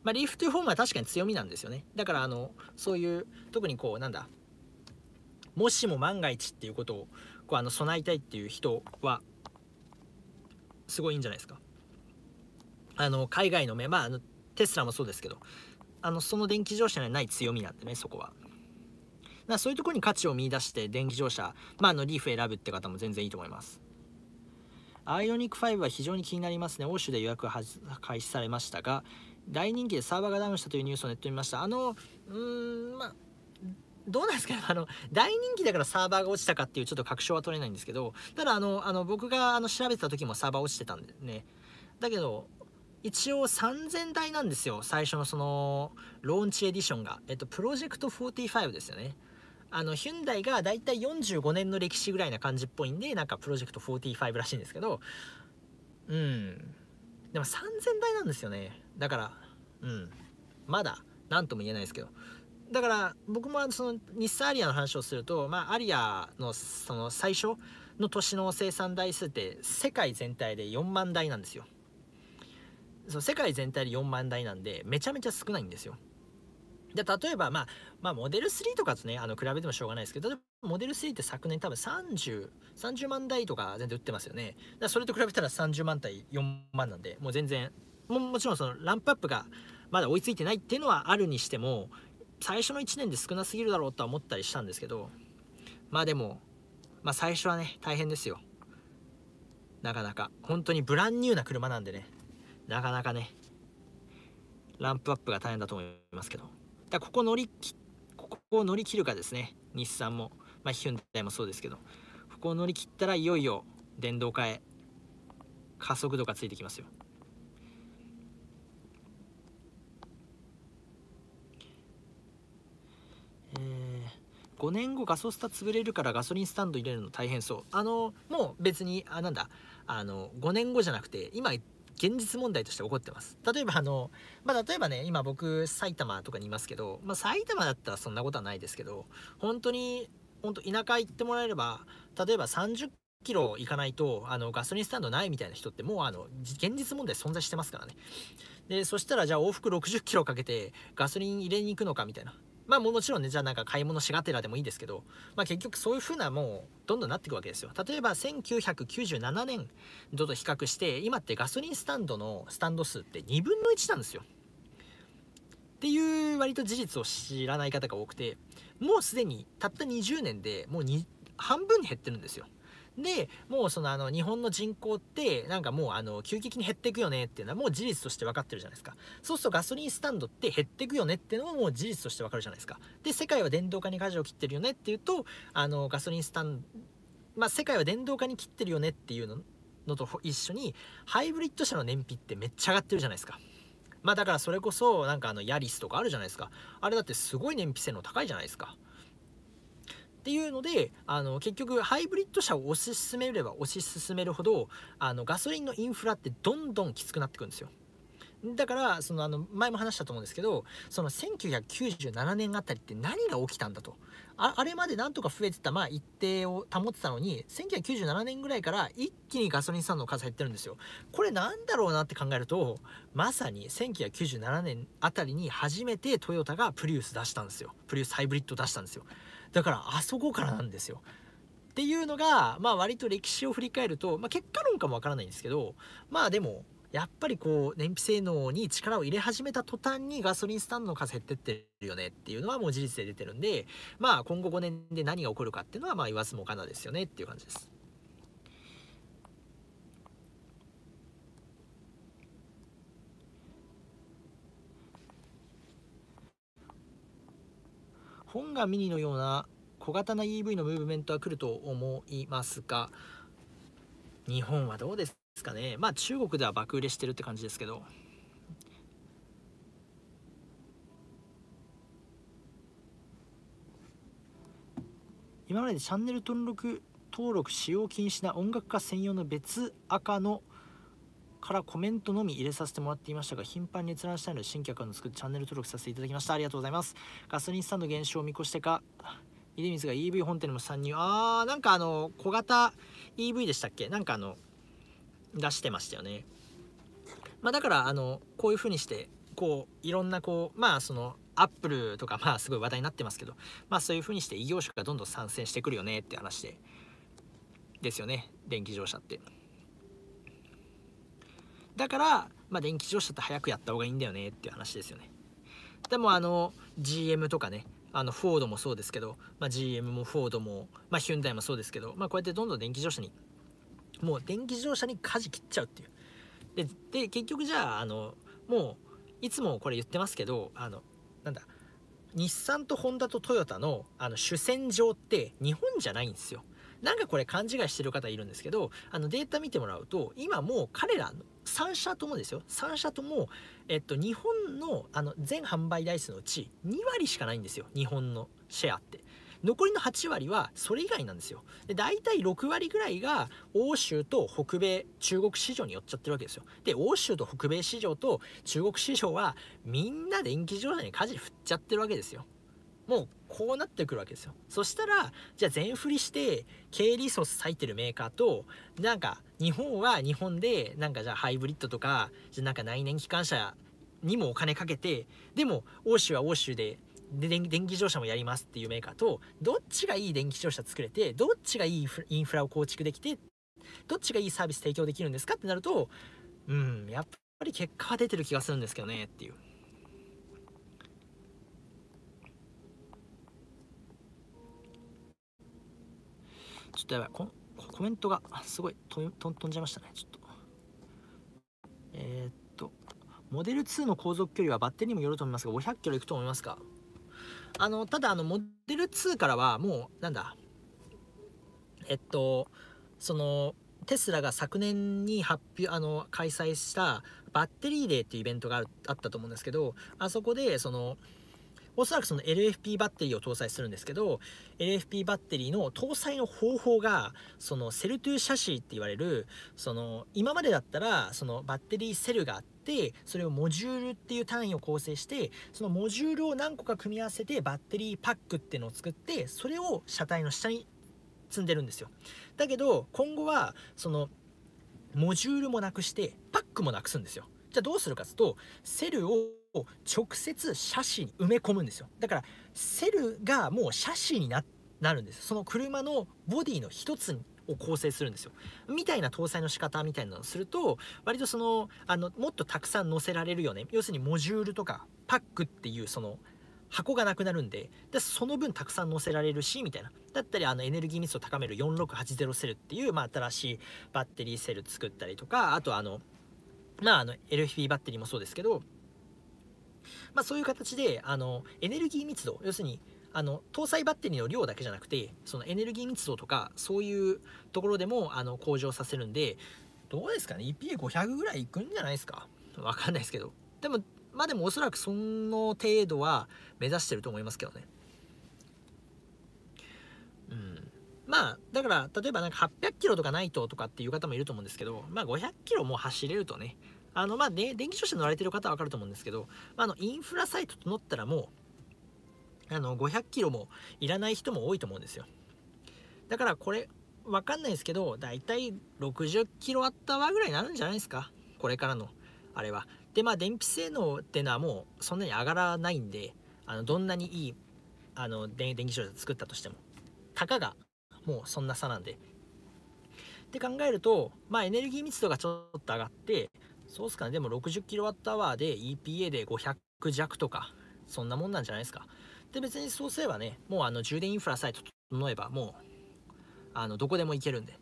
まあ、リーフトいうフォームは確かに強みなんですよねだからあのそういう特にこうなんだもしも万が一っていうことを個あの備えたいっていう人はすごいいいんじゃないですかあの海外の目まああのテスラもそうですけどあのその電気自動車にはない強みなんでねそこはだそういうとこに価値を見いだして電気自動車、まあ、あのリーフ選ぶって方も全然いいと思いますアイオニック5は非常に気になりますね欧州で予約は開始されましたが大人気でサーバーがダウンしたというニュースをネットに見ましたあのうーんまあどうなんですか あの、大人気だからサーバーが落ちたかっていうちょっと確証は取れないんですけど、ただあの、あの僕があの調べてた時もサーバー落ちてたんでね。だけど、一応3000台なんですよ。最初のその、ローンチエディションが。えっと、プロジェクト45ですよね。あの、ヒュンダイがだいたい45年の歴史ぐらいな感じっぽいんで、なんかプロジェクト45らしいんですけど、うん。でも3000台なんですよね。だから、うん。まだ、何とも言えないですけど。だから僕もその日産アリアの話をすると、まあ、アリアのその最初の年の生産台数って世界全体で4万台なんですよそ世界全体で4万台なんでめちゃめちゃ少ないんですよで例えば、まあ、まあモデル3とかとねあの比べてもしょうがないですけど例えばモデル3って昨年多分3030 30万台とか全然売ってますよねだそれと比べたら30万対4万なんでもう全然ももちろんそのランプアップがまだ追いついてないっていうのはあるにしても最初の1年で少なすぎるだろうとは思ったりしたんですけどまあでも、まあ、最初はね大変ですよなかなか本当にブランニューな車なんでねなかなかねランプアップが大変だと思いますけどだここ乗りきここを乗り切るかですね日産も、まあ、ヒュンダイもそうですけどここを乗り切ったらいよいよ電動化へ加速度がついてきますよえー、5年後ガソスタ潰れるからガソリンスタンド入れるの大変そうあのもう別にあなんだあの5年後じゃなくて今現実問題として起こってます。例えばあの、まあ、例えばね、今僕埼玉とかにいますけど、まあ、埼玉だったらそんなことはないですけど、本当に、本当田舎行ってもらえれば、例えば30キロ行かないと、あの、ガソリンスタンドないみたいな人ってもうあの、現実問題存在してますからね。で、そしたらじゃあ往復60キロかけてガソリン入れに行くのかみたいな。まあもちろんねじゃあなんか買い物しがてらでもいいですけど、まあ、結局そういう風なもうどんどんなっていくわけですよ例えば1997年度と比較して今ってガソリンスタンドのスタンド数って2分の1なんですよっていう割と事実を知らない方が多くてもうすでにたった20年でもう半分に減ってるんですよでもうそのあの日本の人口ってなんかもうあの急激に減っていくよねっていうのはもう事実として分かってるじゃないですかそうするとガソリンスタンドって減っていくよねっていうのはもう事実として分かるじゃないですかで世界は電動化に舵を切ってるよねっていうとあのガソリンスタンドまあ世界は電動化に切ってるよねっていうののと一緒にハイブリッド車の燃費ってめっちゃ上がってるじゃないですかまあだからそれこそなんかあのヤリスとかあるじゃないですかあれだってすごい燃費性能高いじゃないですかっていうのであの結局ハイブリッド車を推し進めれば推し進めるほどあのガソリンのインフラってどんどんきつくなってくるんですよ。だからそのあの前も話したと思うんですけどその1997年あたりって何が起きたんだとああれまでなんとか増えてた、まあ、一定を保ってたのに1997年ぐらいから一気にガソリンスタンドの数減ってるんですよこれなんだろうなって考えるとまさに1997年あたりに初めてトヨタがプリウス出したんですよプリウスハイブリッド出したんですよだからあそこからなんですよ。っていうのが、まあ、割と歴史を振り返ると、まあ、結果論かもわからないんですけどまあでもやっぱりこう燃費性能に力を入れ始めた途端にガソリンスタンドの数減ってってるよねっていうのはもう事実で出てるんでまあ今後5年で何が起こるかっていうのはまあ言わずもがなですよねっていう感じです。本がミニのような小型な EV のムーブメントは来ると思いますが日本はどうですかねまあ中国では爆売れしてるって感じですけど今までチャンネル登録登録使用禁止な音楽家専用の別赤のからコメントのみ入れさせてもらっていましたが頻繁に閲覧したいので新客の作るチャンネル登録させていただきましたありがとうございますガソリンスタンド減少を見越してか出水が EV 本店にも参入あーなんかあの小型 EV でしたっけなんかあの出してましたよねまあだからあのこういう風にしてこういろんなこうまあそのアップルとかまあすごい話題になってますけどまあそういう風にして異業種がどんどん参戦してくるよねって話でですよね電気自動車って。だから、まあ、電気自動車って早くやった方がいいんだよねっていう話ですよねでもあの GM とかねあのフォードもそうですけど、まあ、GM もフォードも、まあ、ヒュンダイもそうですけど、まあ、こうやってどんどん電気自動車にもう電気自動車に舵切っちゃうっていうで結局じゃああのもういつもこれ言ってますけどあのなんだ日産とホンダとトヨタのあの主戦場って日本じゃないんですよなんかこれ勘違いしてる方いるんですけどあのデータ見てもらうと今もう彼らの3社ともですよ3社とも、えっと、日本のあの全販売台数のうち2割しかないんですよ日本のシェアって残りの8割はそれ以外なんですよで大体6割ぐらいが欧州と北米中国市場に寄っちゃってるわけですよで欧州と北米市場と中国市場はみんな電気自動車に舵振っちゃってるわけですよもうこうなってくるわけですよそしたらじゃあ全振りして経営リソース割いてるメーカーとなんか日本は日本でなんかじゃあハイブリッドとかじゃなんか内燃機関車にもお金かけてでも欧州は欧州でで電気自動車もやりますっていうメーカーとどっちがいい電気自動車作れてどっちがいいインフラを構築できてどっちがいいサービス提供できるんですかってなるとうんやっぱり結果は出てる気がするんですけどねっていう。ちょっとやばい。ココメントが、すごい飛んじゃいましたね。ちょっと。えー、っと、モデル2の航続距離はバッテリーにもよると思いますが、500キロいくと思いますかあの、ただ、あの、モデル2からは、もう、なんだ、えっと、その、テスラが昨年に発表、あの、開催したバッテリーデーっていうイベントがあったと思うんですけど、あそこで、その、おそらくその LFP バッテリーを搭載するんですけど LFP バッテリーの搭載の方法がそのセルトゥーシャシーって言われるその今までだったらそのバッテリーセルがあってそれをモジュールっていう単位を構成してそのモジュールを何個か組み合わせてバッテリーパックっていうのを作ってそれを車体の下に積んでるんですよだけど今後はそのモジュールもなくしてパックもなくすんですよじゃあどうするかっつうとセルをを直接シーに埋め込むんですよだからセルがもう車子になるんですその車のボディの一つを構成するんですよみたいな搭載の仕方みたいなのをすると割とそのあのもっとたくさん載せられるよね要するにモジュールとかパックっていうその箱がなくなるんででその分たくさん載せられるしみたいなだったりあのエネルギー密度を高める4680セルっていう、まあ、新しいバッテリーセル作ったりとかあとあのまああの LFP バッテリーもそうですけどまあ、そういう形であのエネルギー密度要するにあの搭載バッテリーの量だけじゃなくてそのエネルギー密度とかそういうところでもあの向上させるんでどうですかね EPA500 ぐらいいくんじゃないですか分かんないですけどでもまあでもおそらくその程度は目指してると思いますけどねうんまあだから例えばなんか800キロとかないととかっていう方もいると思うんですけどまあ500キロも走れるとねあの、まあ、ね、電気自動車乗られてる方はわかると思うんですけど、まあ、の、インフラさえ整ったらもう、あの、500キロもいらない人も多いと思うんですよ。だからこれ、わかんないですけど、だいたい60キロワットはワーぐらいになるんじゃないですか。これからの、あれは。で、まあ、電気性能ってのはもうそんなに上がらないんで、あの、どんなにいい、あの、電気自動車作ったとしても、たかが、もうそんな差なんで。って考えると、まあ、エネルギー密度がちょっと上がって、そうっすかね、でも 60kWh で EPA で500弱とか、そんなもんなんじゃないですか。で、別にそうすればね、もうあの充電インフラさえ整えば、もう、あの、どこでも行けるんで。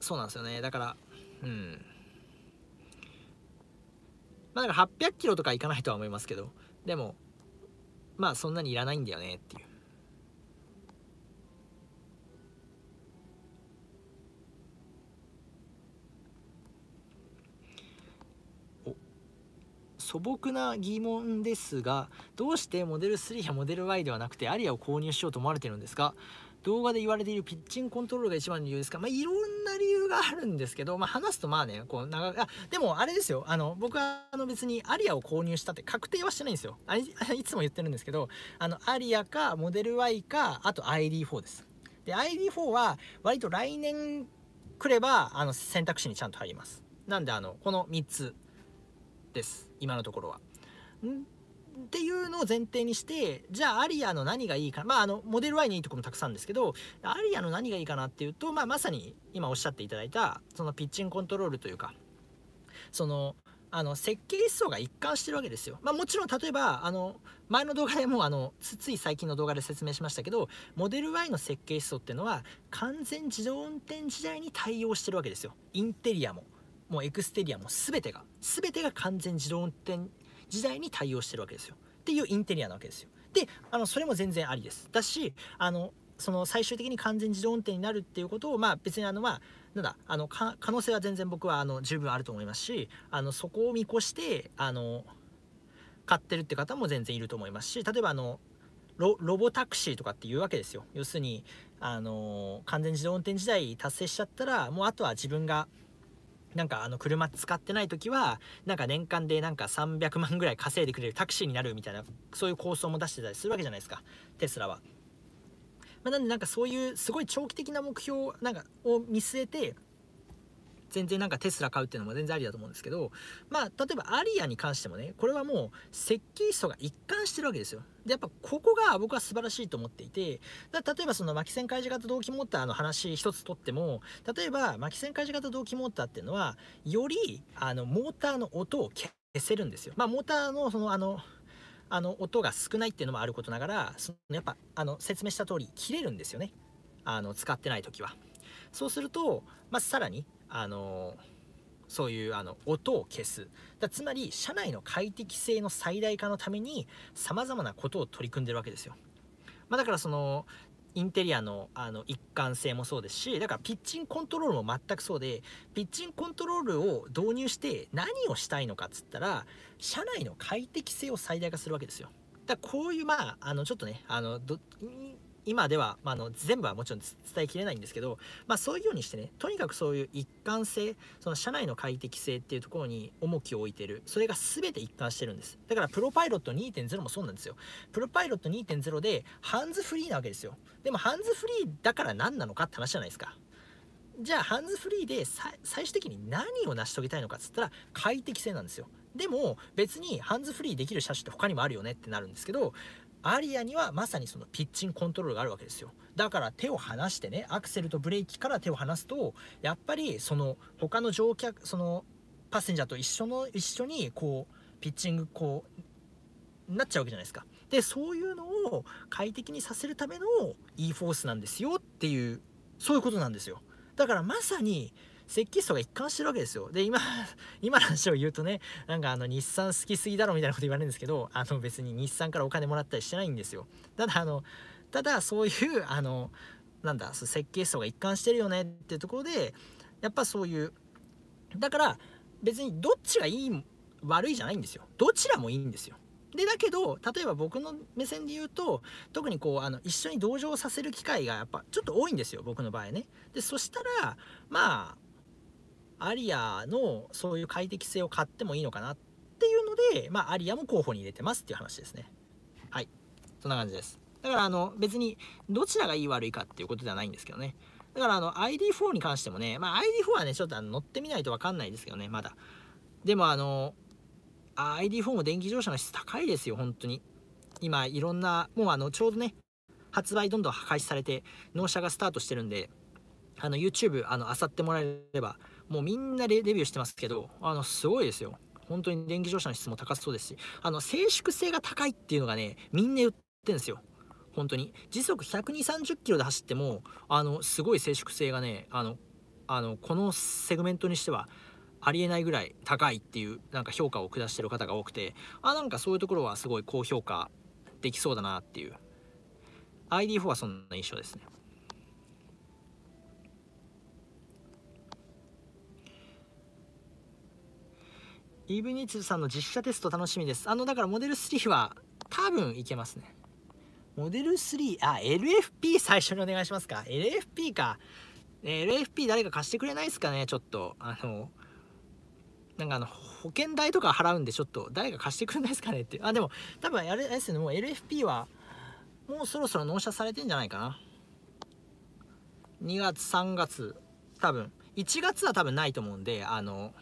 そうなんですよね。だから、うん。まあ、だから800キロとか行かないとは思いますけど、でも、まあ、そんなにいらないんだよねっていう。素朴な疑問ですがどうしてモデル3やモデル Y ではなくてアリアを購入しようと思われているんですか動画で言われているピッチングコントロールが一番の理由ですかまあいろんな理由があるんですけど、まあ、話すとまあねこう長あでもあれですよあの僕はあの別にアリアを購入したって確定はしてないんですよあ いつも言ってるんですけどあのアリアかモデル Y かあと ID4 ですで ID4 は割と来年来ればあの選択肢にちゃんと入りますなんであのこの3つです今のところは。っていうのを前提にしてじゃあアリアの何がいいかまああのモデル Y にいいとこもたくさんですけどアリアの何がいいかなっていうと、まあ、まさに今おっしゃっていただいたそのピッチングコントロールというかそのあの設計思想が一貫してるわけですよ。まあ、もちろん例えばあの前の動画でもあのつい最近の動画で説明しましたけどモデル Y の設計思想っていうのは完全自動運転時代に対応してるわけですよインテリアも。もうエクステリアも全てが全てが完全自動運転時代に対応してるわけですよっていうインテリアなわけですよであのそれも全然ありですだしあのその最終的に完全自動運転になるっていうことをまあ別にあのまあなんだあの可能性は全然僕はあの十分あると思いますしあのそこを見越してあの買ってるって方も全然いると思いますし例えばあのロボタクシーとかっていうわけですよ要するにあの完全自動運転時代達成しちゃったらもうあとは自分がなんかあの車使ってない時はなんか年間でなんか300万ぐらい稼いでくれるタクシーになるみたいなそういう構想も出してたりするわけじゃないですかテスラは。まあ、なんでなんかそういうすごい長期的な目標なんかを見据えて全然なんかテスラ買うっていうのも全然ありだと思うんですけどまあ例えばアリアに関してもねこれはもう設計思想が一貫してるわけですよでやっぱここが僕は素晴らしいと思っていてだ例えばその巻き線開示型同期モーターの話一つとっても例えば巻き線開示型同期モーターっていうのはよりあのモーターの音を消せるんですよまあモーターのそのあのあの音が少ないっていうのもあることながらそのやっぱあの説明した通り切れるんですよねあの使ってない時はそうすると、まあ、さらにあのそういうあの音を消すだつまり社内の快適性の最大化のためにさまざまなことを取り組んでるわけですよ、まあ、だからそのインテリアのあの一貫性もそうですしだからピッチンコントロールも全くそうでピッチンコントロールを導入して何をしたいのかっつったら社内の快適性を最大化するわけですよだこういうまああのちょっとねあのど今では、まあ、の全部はもちろん伝えきれないんですけど、まあ、そういうようにしてねとにかくそういう一貫性その社内の快適性っていうところに重きを置いてるそれが全て一貫してるんですだからプロパイロット2.0もそうなんですよプロパイロット2.0でハンズフリーなわけですよでもハンズフリーだから何なのかって話じゃないですかじゃあハンズフリーで最終的に何を成し遂げたいのかっつったら快適性なんですよでも別にハンズフリーできる車種って他にもあるよねってなるんですけどアリアにはまさにそのピッチンコントロールがあるわけですよだから手を離してねアクセルとブレーキから手を離すとやっぱりその他の乗客そのパッセンジャーと一緒の一緒にこうピッチングこうなっちゃうわけじゃないですかでそういうのを快適にさせるための e フォースなんですよっていうそういうことなんですよだからまさに設計思想が一貫してるわけですよ。で、今、今の話を言うとね、なんかあの日産好きすぎだろみたいなこと言われるんですけど、あの別に日産からお金もらったりしてないんですよ。ただ、あの、ただそういう、あの、なんだ、設計思想が一貫してるよねっていうところで、やっぱそういう、だから別にどっちがいい、悪いじゃないんですよ。どちらもいいんですよ。でだけど例えば僕の目線で言うと特にこうあの一緒に同情させる機会がやっぱちょっと多いんですよ僕の場合ね。でそしたらまあアリアのそういう快適性を買ってもいいのかなっていうので、まあ、アリアも候補に入れてますっていう話ですね。はい。そんな感じです。だからあの別にどちらがいい悪いかっていうことではないんですけどね。だからあの ID4 に関してもね、まあ、ID4 はね、ちょっとあの乗ってみないとわかんないですけどね、まだ。でもあの、ID4 も電気自動車の質高いですよ、本当に。今いろんな、もうあのちょうどね、発売どんどん開始されて、納車がスタートしてるんで、あの YouTube、あの、漁ってもらえれば、もうみんなレビューしてますけど、あの、すごいですよ。本当に電気自動車の質も高そうですし、あの、静粛性が高いっていうのがね、みんな言ってんですよ。本当に。時速120、30キロで走っても、あの、すごい静粛性がね、あの、あのこのセグメントにしてはありえないぐらい高いっていうなんか評価を下してる方が多くてあなんかそういうところはすごい高評価できそうだなっていう ID4 はそんな印象ですね。EV2 さんの実写テスト楽しみです。あの、だからモデル3は多分いけますね。モデル3、あ、LFP 最初にお願いしますか。LFP か。LFP 誰か貸してくれないですかね、ちょっと。あの、なんかあの、保険代とか払うんで、ちょっと誰か貸してくれないですかねって。あ、でも、多分あれですね、もう LFP は、もうそろそろ納車されてんじゃないかな。2月、3月、多分。1月は多分ないと思うんで、あの、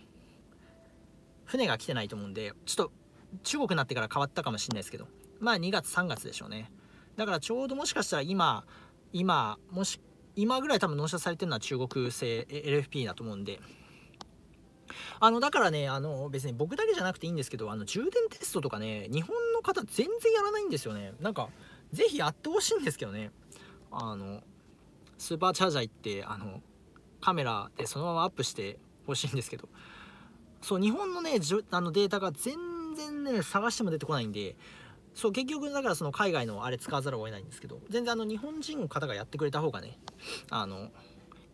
船が来てないと思うんで、ちょっと中国になってから変わったかもしれないですけど、まあ2月3月でしょうね。だからちょうどもしかしたら今、今、もし、今ぐらい多分納車されてるのは中国製 LFP だと思うんで、あの、だからね、あの、別に僕だけじゃなくていいんですけど、あの、充電テストとかね、日本の方全然やらないんですよね。なんか、ぜひやってほしいんですけどね。あの、スーパーチャージャー行って、あの、カメラでそのままアップしてほしいんですけど、そう日本のねあのデータが全然ね探しても出てこないんでそう結局だからその海外のあれ使わざるを得ないんですけど全然あの日本人の方がやってくれた方がねあの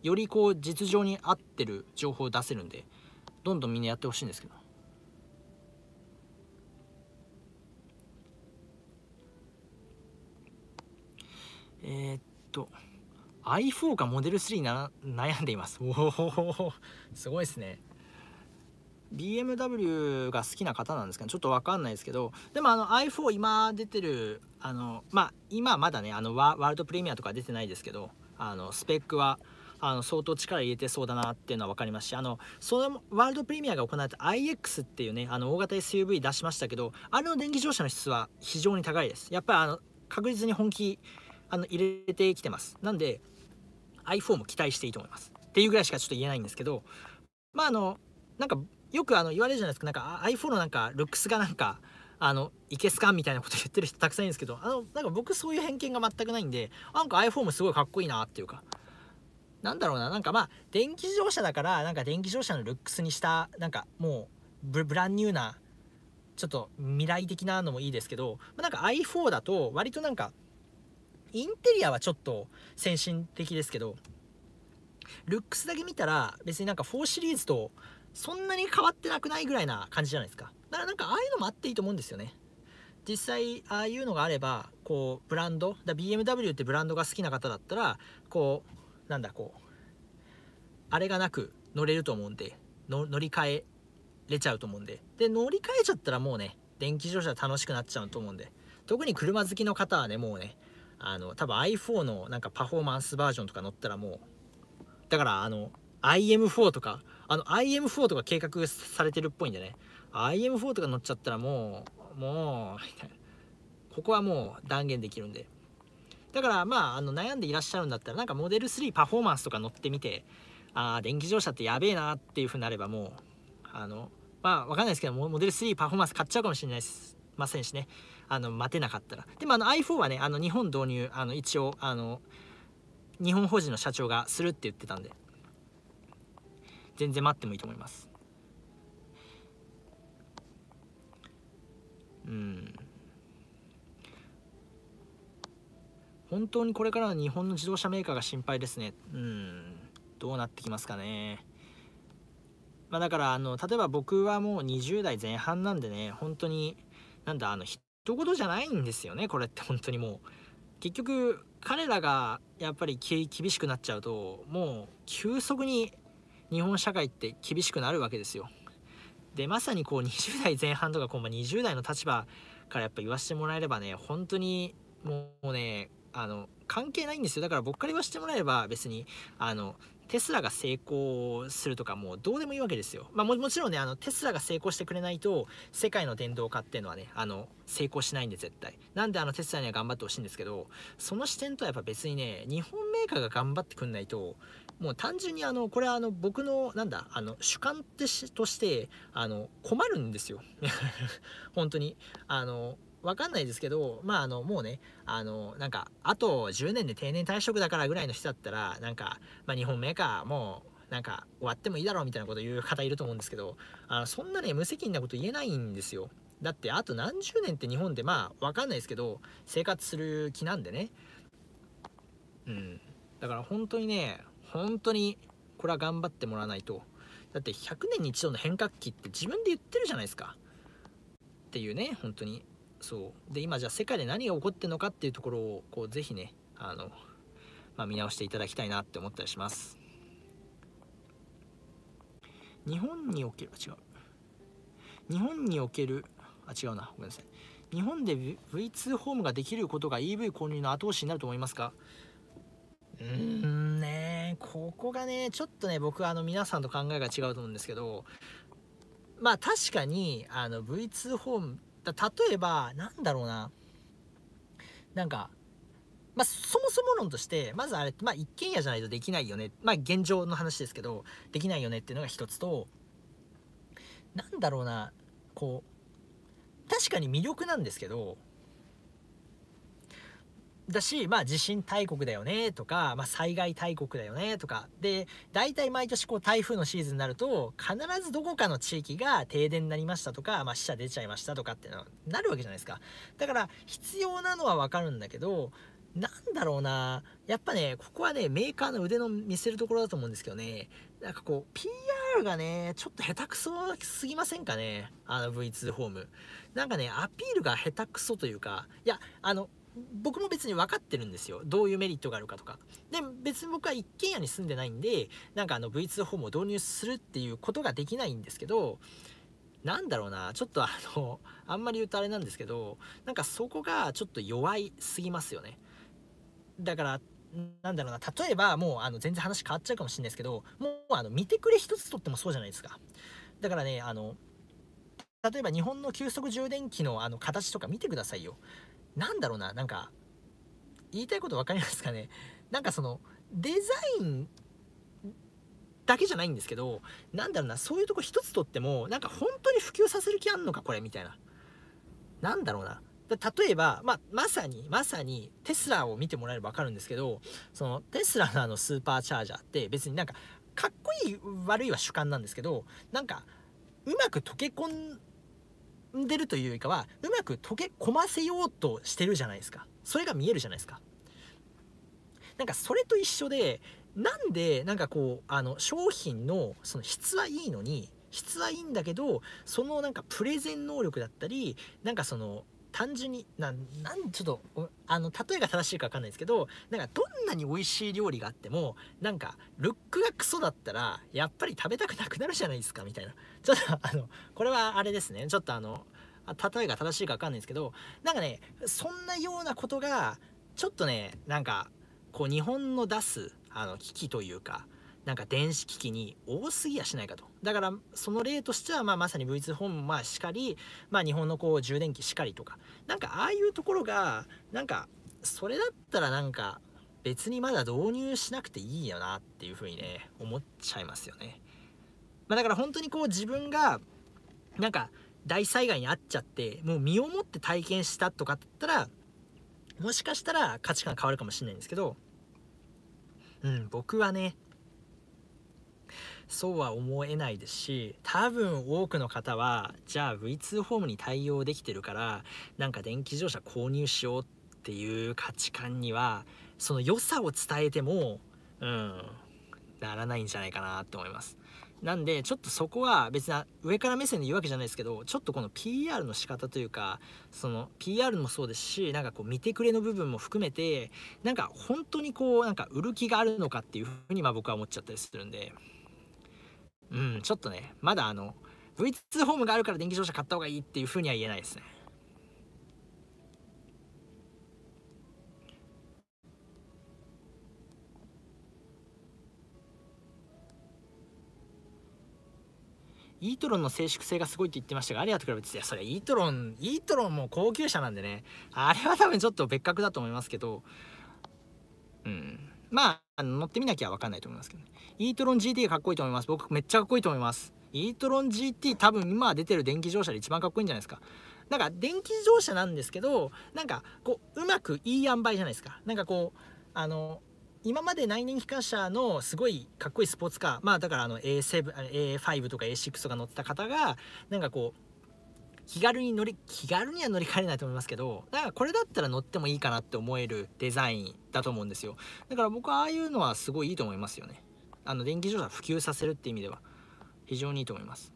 よりこう実情に合ってる情報を出せるんでどんどんみんなやってほしいんですけどえー、っと i4 かモデル3な悩んでいますおおすごいですね BMW が好きな方なんですかねちょっと分かんないですけどでもあの i4 今出てるあのまあ今まだねあのワールドプレミアとか出てないですけどあのスペックはあの相当力入れてそうだなっていうのは分かりますしあのそのワールドプレミアが行われた IX っていうねあの大型 SUV 出しましたけどあれの電気自動車の質は非常に高いですやっぱりあの確実に本気あの入れてきてますなんで i4 も期待していいと思いますっていうぐらいしかちょっと言えないんですけどまああのなんかよくあの言われるじゃないですかなんか iPhone のなんかルックスがなんかあのいけすかみたいなこと言ってる人たくさんいるんですけどあのなんか僕そういう偏見が全くないんでなんか iPhone もすごいかっこいいなっていうかなんだろうななんかまあ電気自動車だからなんか電気自動車のルックスにしたなんかもうブランニューなちょっと未来的なのもいいですけど、まあ、なんか i4 だと割となんかインテリアはちょっと先進的ですけどルックスだけ見たら別になんか4シリーズとそんなに変わってなくないぐらいな感じじゃないですかだからなんかああいうのもあっていいと思うんですよね実際ああいうのがあればこうブランドだ BMW ってブランドが好きな方だったらこうなんだこうあれがなく乗れると思うんで乗り換えれちゃうと思うんでで乗り換えちゃったらもうね電気自動車楽しくなっちゃうと思うんで特に車好きの方はねもうねあの多分 i4 のなんかパフォーマンスバージョンとか乗ったらもうだからあの IM4 とかあの IM4 とか計画されてるっぽいんでね IM4 とか乗っちゃったらもうもうここはもう断言できるんでだからまああの悩んでいらっしゃるんだったらなんかモデル3パフォーマンスとか乗ってみてああ電気自動車ってやべえなっていうふうになればもうあのまあわかんないですけどモデル3パフォーマンス買っちゃうかもしれないですませんしねあの待てなかったらでもあの i4 はねあの日本導入あの一応あの日本法人の社長がするって言ってたんで全然待ってもいいと思いますうん本当にこれからの日本の自動車メーカーが心配ですねうんどうなってきますかねまあ、だからあの例えば僕はもう20代前半なんでね本当になんだあの一言じゃないんですよねこれって本当にもう結局彼らがやっぱり厳しくなっちゃうともう急速に日本社会って厳しくなるわけですよ。でまさにこう20代前半とか今度20代の立場からやっぱ言わせてもらえればね本当にもうねあの関係ないんですよだから僕から言わせてもらえれば別にあのテスラが成功するとかもうどうでもいいわけですよ。まあ、もちろんねあのテスラが成功してくれないと世界の電動化っていうのはねあの成功しないんで絶対。なんであのテスラには頑張ってほしいんですけどその視点とはやっぱ別にね日本メーカーが頑張ってくんないともう単純にあのこれはあの僕のなんだあの主観ってとしてあの困るんですよ 本当にあのわかんないですけど、まあ、あの、もうね、あの、なんか、あと10年で定年退職だからぐらいの人だったら、なんか、まあ、2本カーもう、なんか終わってもいいだろうみたいなこと言う方いると思うんですけどあのそんなね無責任なこと言えないんですよだってあと何十年って日本でまあ分かんないですけど生活する気なんでねうんだから本当にね本当にこれは頑張ってもらわないとだって100年に一度の変革期って自分で言ってるじゃないですかっていうね本当にそうで今じゃあ世界で何が起こってるのかっていうところをこうぜひねあの、まあ、見直していただきたいなって思ったりします日本における違う日本におけるあ違うなごめんなさい日本で V2 ホームができることが EV 購入の後押しになると思いますかうーんねここがねちょっとね僕はあの皆さんと考えが違うと思うんですけどまあ確かにあの V2 ホーム例えばなんだろうななんかまあ、そもそも論としてまずあれまあ、一軒家じゃないとできないよねまあ現状の話ですけどできないよねっていうのが一つとなんだろうなこう確かに魅力なんですけどだし、まあ、地震大国だよねとか、まあ、災害大国だよねとかで大体毎年こう台風のシーズンになると必ずどこかの地域が停電になりましたとか、まあ、死者出ちゃいましたとかってのなるわけじゃないですかだから必要なのはわかるんだけどなんだろうなやっぱねここはねメーカーの腕の見せるところだと思うんですけどねなんかこう PR がねちょっと下手くそすぎませんかねあの V2 ホームなんかねアピールが下手くそというかいやあの僕も別に分かってるんですよどういうメリットがあるかとかで別に僕は一軒家に住んでないんでなんかあの V2 ホームを導入するっていうことができないんですけどなんだろうなちょっとあのあんまり言うとあれなんですけどなんかそこがちょっと弱いすぎますよねだからなんだろうな例えばもうあの全然話変わっちゃうかもしれないですけどもうあの見てくれ一つとってもそうじゃないですかだからねあの例えば日本の急速充電器のあの形とか見てくださいよなんだろうな、なんか、言いたいことわかりますかねなんかその、デザインだけじゃないんですけど、なんだろうな、そういうとこ一つとっても、なんか本当に普及させる気あんのか、これ、みたいな。なんだろうな。例えば、ままさに、まさに、テスラを見てもらえれば分かるんですけど、その、テスラのあの、スーパーチャージャーって別になんか、かっこいい悪いは主観なんですけど、なんか、うまく溶け込んんでるというよりかはうまく溶け込ませようとしてるじゃないですかそれが見えるじゃないですかなんかそれと一緒でなんでなんかこうあの商品のその質はいいのに質はいいんだけどそのなんかプレゼン能力だったりなんかその単純にななんちょっとあの例えが正しいか分かんないですけどなんかどんなに美味しい料理があってもなんかルックがクソだったらやっぱり食べたくなくなるじゃないですかみたいなちょっとあのこれはあれですねちょっとあの例えが正しいか分かんないですけどなんかねそんなようなことがちょっとねなんかこう日本の出すあの危機というかなんか電子機器に多すぎやしないかと。だからその例としては、まあ、まさに V2 ホームましかり、まあ、日本のこう充電器しかりとかなんかああいうところがなんかそれだったらなんか別にまだ導入しなくていいよなっていうふうにね思っちゃいますよね。まあ、だから本当にこう自分がなんか大災害に遭っちゃってもう身をもって体験したとかだったらもしかしたら価値観変わるかもしれないんですけど、うん、僕はねそうは思えないですし多分多くの方はじゃあ V2 ホームに対応できてるからなんか電気自動車購入しようっていう価値観にはその良さを伝えてもうんならないんじゃないかなと思います。なんでちょっとそこは別に上から目線で言うわけじゃないですけどちょっとこの PR の仕方というかその PR もそうですしなんかこう見てくれの部分も含めてなんか本当にこうなんか売る気があるのかっていうふうにま僕は思っちゃったりするんで。うん、ちょっとね、まだあの、V2 ホームがあるから電気自動車買った方がいいっていうふうには言えないですね。イートロンの静粛性がすごいって言ってましたが、あれやと比べて、いや、それイートロン、イートロンも高級車なんでね、あれは多分ちょっと別格だと思いますけど、うん。まあ、乗ってみなきゃ分かんないと思いますけどね。イートロン GT かっこいいと思います僕めっちゃかっこいいと思いますイートロン GT 多分今出てる電気自動車で一番かっこいいんじゃないですかなんか電気自動車なんですけどなんかこううまくいい塩梅じゃないですかなんかこうあの今まで内燃機関車のすごいかっこいいスポーツカーまあだからあの A7 A5 とか A6 とか乗ってた方がなんかこう気軽に乗り気軽には乗り換えないと思いますけどだからこれだったら乗ってもいいかなって思えるデザインだと思うんですよだから僕はああいうのはすごいいいと思いますよねあの電気自動車普及させるっていう意味では非常にいいと思います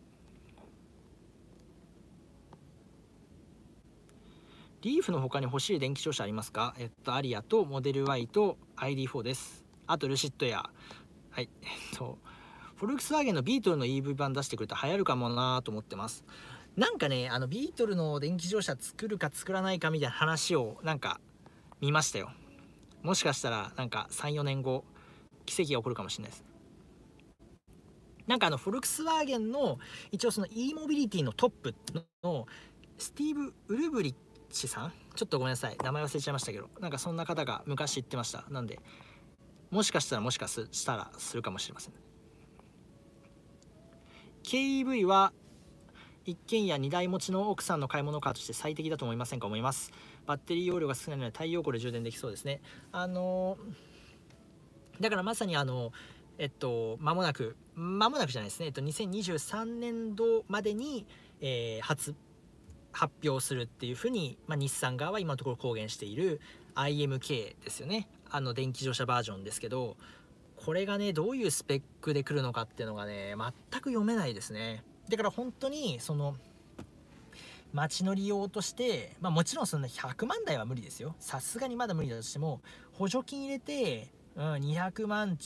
リーフの他に欲しい電気自動車ありますかえっとアリアとモデル Y と ID4 ですあとルシッドやはいえっとフォルクスワーゲンのビートルの EV 版出してくれたら流行るかもなと思ってますなんかねあのビートルの電気自動車作るか作らないかみたいな話をなんか見ましたよもしかしたらなんか34年後奇跡が起こるかもしれないですなんかあのフォルクスワーゲンの一応その e モビリティのトップのスティーブ・ウルブリッチさんちょっとごめんなさい名前忘れちゃいましたけどなんかそんな方が昔言ってましたなんでもしかしたらもしかしたらするかもしれません KEV は一軒家2台持ちの奥さんの買い物カーとして最適だと思いませんか思いますバッテリー容量が少ないので太陽光で充電できそうですねあのー、だからまさにあのーえっと、間もなく、間もなくじゃないですね、えっと、2023年度までに、えー、発発表するっていうふうに、まあ、日産側は今のところ公言している IMK ですよねあの電気自動車バージョンですけどこれがねどういうスペックで来るのかっていうのがね全く読めないですねだから本当にその街乗り用として、まあ、もちろんそんな100万台は無理ですよさすがにまだ無理だとしても補助金入れて、うん、200万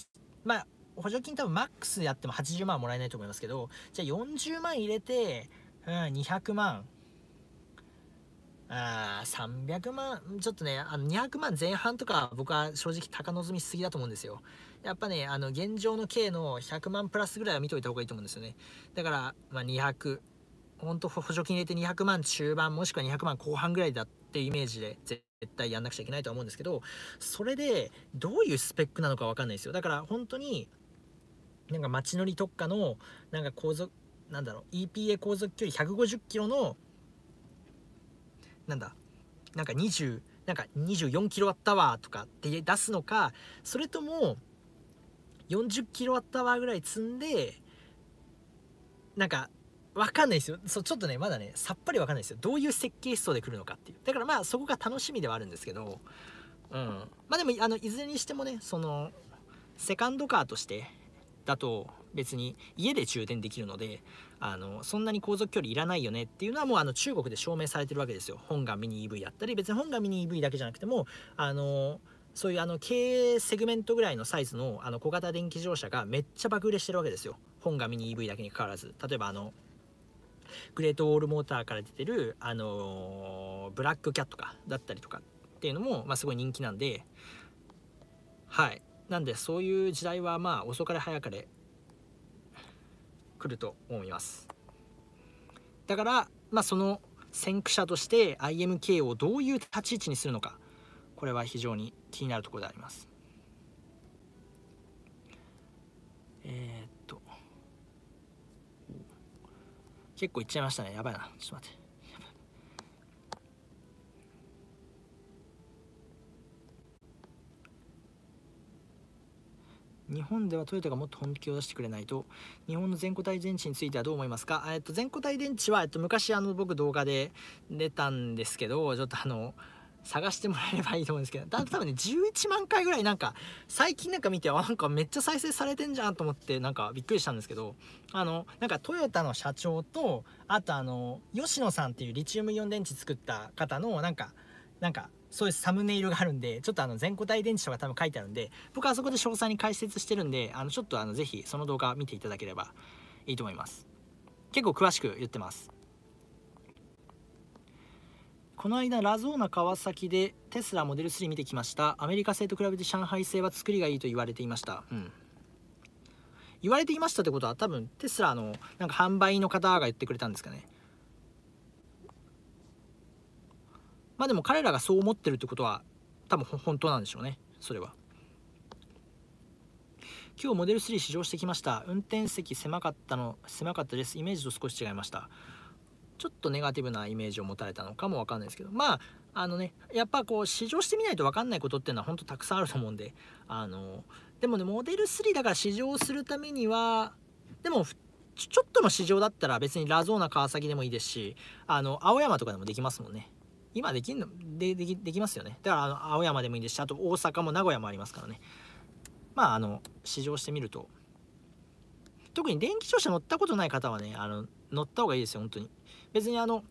まあ補助金多分マックスやっても80万もらえないと思いますけど、じゃあ40万入れて、うん、200万、あ300万、ちょっとね、あの200万前半とか僕は正直高望みしすぎだと思うんですよ。やっぱね、あの現状の計の100万プラスぐらいは見といた方がいいと思うんですよね。だから、まあ、200、ほんと補助金入れて200万中盤もしくは200万後半ぐらいだっていうイメージで絶対やんなくちゃいけないとは思うんですけど、それでどういうスペックなのかわかんないですよ。だから本当になんか街乗り特化のなんか航続なんだろう EPA 航続距離150キロのなんだなんか20なんか24キロワットワーとかって出すのかそれとも40キロワットワーぐらい積んでなんかわかんないですよそうちょっとねまだねさっぱりわかんないですよどういう設計思想で来るのかっていうだからまあそこが楽しみではあるんですけどうんまあでもあのいずれにしてもねそのセカンドカーとしてだと別に家で充電できるのであのそんなに航続距離いらないよねっていうのはもうあの中国で証明されてるわけですよ本がミニ EV やったり別に本がミニ EV だけじゃなくてもあのそういうあの軽セグメントぐらいのサイズのあの小型電気自動車がめっちゃ爆売れしてるわけですよ本がミニ EV だけにかかわらず例えばあのグレートウォールモーターから出てるあのブラックキャットかだったりとかっていうのも、まあ、すごい人気なんではいなんでそういう時代はまあ遅かれ早かれ来ると思いますだからまあその先駆者として IMK をどういう立ち位置にするのかこれは非常に気になるところでありますえー、っと結構いっちゃいましたねやばいなちょっと待って日本ではトヨタがもっと本気を出してくれないと日本の全固体電池についてはどう思いますか、えっと、全固体電池は、えっと、昔あの僕動画で出たんですけどちょっとあの探してもらえればいいと思うんですけど多分ね11万回ぐらいなんか最近なんか見てなんかめっちゃ再生されてんじゃんと思ってなんかびっくりしたんですけどあのなんかトヨタの社長とあとあの吉野さんっていうリチウムイオン電池作った方のなんかなんかそういうサムネイルがあるんで、ちょっとあの全固体電池とか多分書いてあるんで、僕はあそこで詳細に解説してるんで、あのちょっとあのぜひその動画見ていただければいいと思います。結構詳しく言ってます。この間ラゾーナ川崎でテスラモデル3見てきましたアメリカ製と比べて上海製は作りがいいと言われていました、うん、言われていましたってことは多分テスラのなんか販売の方が言ってくれたんですかねまあでも彼らがそう思ってるってことは多分本当なんでしょうねそれは今日モデル3試乗してきました運転席狭かったの狭かったですイメージと少し違いましたちょっとネガティブなイメージを持たれたのかもわかんないですけどまああのねやっぱこう試乗してみないとわかんないことっていうのは本当たくさんあると思うんであのでもねモデル3だから試乗するためにはでもちょっとの市場だったら別にラゾーナ川崎でもいいですしあの青山とかでもできますもんね今できんのでできできますよねだからあの青山でもいいですしあと大阪も名古屋もありますからねまああの試乗してみると特に電気自動車乗ったことない方はねあの乗った方がいいですよ本当に別にあの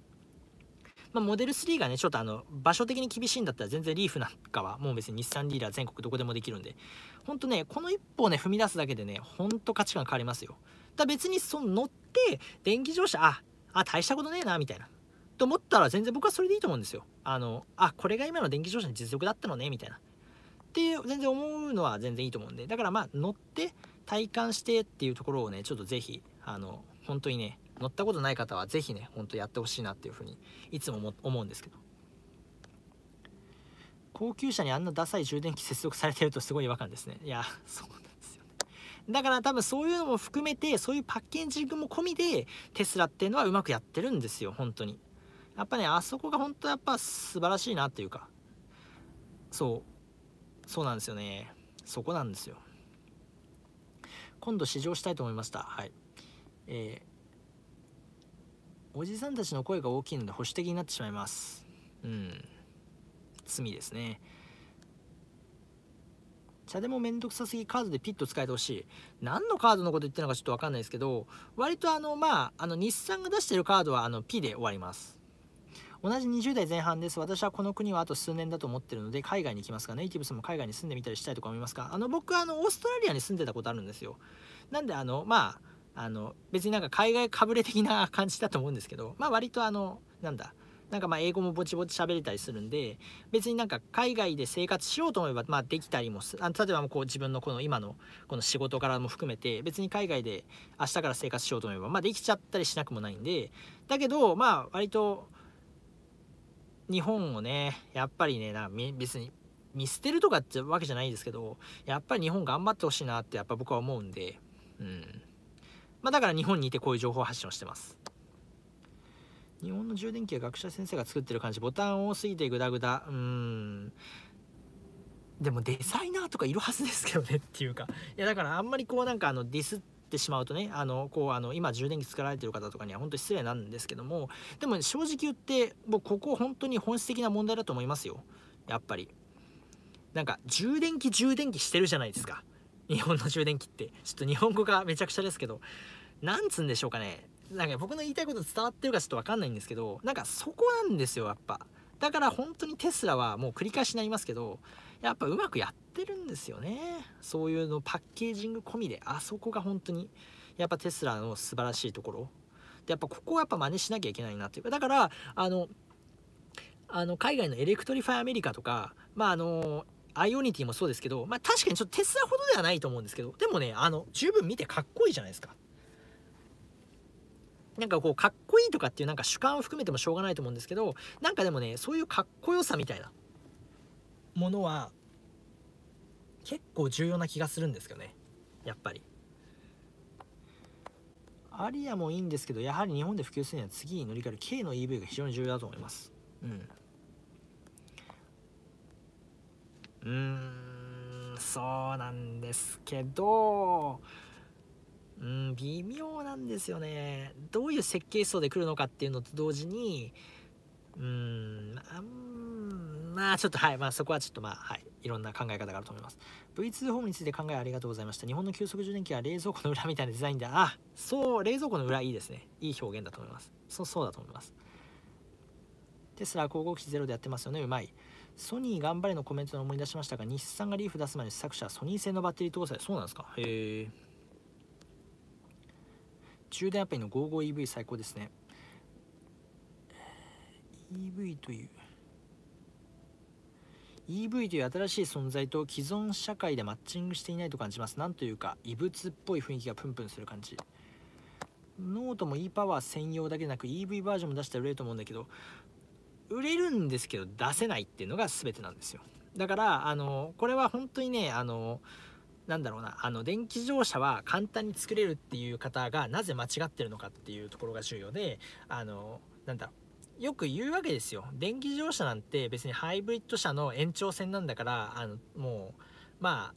まあ、モデル3がね、ちょっとあの、場所的に厳しいんだったら全然リーフなんかは、もう別に日産ディーラー全国どこでもできるんで、ほんとね、この一歩をね、踏み出すだけでね、ほんと価値観変わりますよ。だ別にその乗って、電気自動車、あ、あ、大したことねえな、みたいな。と思ったら全然僕はそれでいいと思うんですよ。あの、あ、これが今の電気自動車の実力だったのね、みたいな。っていう、全然思うのは全然いいと思うんで、だからまあ乗って体感してっていうところをね、ちょっとぜひ、あの、本当にね、乗ったことない方はぜひね、ほんとやってほしいなっていうふうに、いつも思うんですけど。高級車にあんなダサい充電器接続されてるとすごい違和感ですね。いや、そうなんですよね。だから多分そういうのも含めて、そういうパッケージングも込みで、テスラっていうのはうまくやってるんですよ、本当に。やっぱねあそこが本当やっぱ素晴らしいなっていうかそうそうなんですよねそこなんですよ今度試乗したいと思いましたはいえー、おじさんたちの声が大きいので保守的になってしまいますうん罪ですね茶でもめんどくさすぎカードでピッと使えてほしい何のカードのこと言ってるのかちょっと分かんないですけど割とあのまああの日産が出してるカードはあのピで終わります同じ20代前半です私はこの国はあと数年だと思ってるので海外に行きますかネイティブさんも海外に住んでみたりしたいとか思いますかあの僕あのオーストラリアに住んでたことあるんですよなんであのまああの別になんか海外かぶれ的な感じだと思うんですけどまあ割とあのなんだなんかまあ英語もぼちぼち喋れたりするんで別になんか海外で生活しようと思えばまあできたりもすあ例えばこう自分のこの今のこの仕事からも含めて別に海外で明日から生活しようと思えばまあできちゃったりしなくもないんでだけどまあ割と日本をね、やっぱりね、な別に見捨てるとかってわけじゃないですけど、やっぱり日本頑張ってほしいなってやっぱ僕は思うんで、うん。まあだから日本にいてこういう情報発信をしてます。日本の充電器は学者先生が作ってる感じ、ボタン多すぎてグダグダ。うん。でもデザイナーとかいるはずですけどねっていうか。いやだからあんまりこうなんかあのディスって、ってしまうとねあのこうあの今充電器作られてる方とかには本当失礼なんですけどもでも、正直言って僕ここ本当に本質的な問題だと思いますよやっぱりなんか充電器充電器してるじゃないですか日本の充電器ってちょっと日本語がめちゃくちゃですけどなんつうんでしょうかねなんか僕の言いたいこと伝わってるかちょっと分かんないんですけどなんかそこなんですよやっぱだから本当にテスラはもう繰り返しになりますけどやっぱうまくやってるんですよねそういうのパッケージング込みであそこが本当にやっぱテスラの素晴らしいところでやっぱここはやっぱ真似しなきゃいけないなっていうかだからあのあの海外のエレクトリファイアメリカとかまああのアイオニティもそうですけど、まあ、確かにちょっとテスラほどではないと思うんですけどでもねあの十分見てかっこいいじゃないですかなんかこうかっこいいとかっていうなんか主観を含めてもしょうがないと思うんですけどなんかでもねそういうかっこよさみたいなものは結構重要な気がするんですよねやっぱりアリアもいいんですけどやはり日本で普及するには次に乗り換える K の EV が非常に重要だと思いますうんうんそうなんですけどうん微妙なんですよねどういう設計思想で来るのかっていうのと同時にうん、まあちょっとはい、まあそこはちょっとまあはい、いろんな考え方があると思います。V2 ホームについて考えありがとうございました。日本の急速充電器は冷蔵庫の裏みたいなデザインで、あ、そう、冷蔵庫の裏いいですね。いい表現だと思います。そう、そうだと思います。テスラ広告費ゼロでやってますよね、うまい。ソニー頑張れのコメントで思い出しましたが、日産がリーフ出す前に試作車はソニー製のバッテリー搭載。そうなんですかへえ。充電アプリの 55EV 最高ですね。EV という EV という新しい存在と既存社会でマッチングしていないと感じますなんというか異物っぽい雰囲気がプンプンする感じノートも e パワー専用だけでなく EV バージョンも出したら売れると思うんだけど売れるんですけど出せないっていうのが全てなんですよだからあのこれは本当にねあのなんだろうなあの電気自動車は簡単に作れるっていう方がなぜ間違ってるのかっていうところが重要であのなんだろうよく言うわけですよ電気自動車なんて別にハイブリッド車の延長線なんだからあのもうま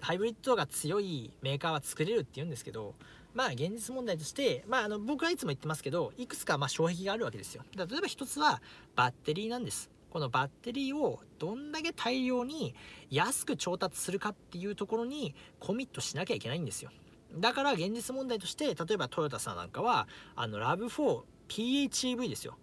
あハイブリッドが強いメーカーは作れるって言うんですけどまあ現実問題として、まあ、あの僕はいつも言ってますけどいくつかま障壁があるわけですよ例えば一つはバッテリーなんですこのバッテリーをどんだけ大量に安く調達するかっていうところにコミットしなきゃいけないんですよだから現実問題として例えばトヨタさんなんかはあの r a 4 p h e v ですよ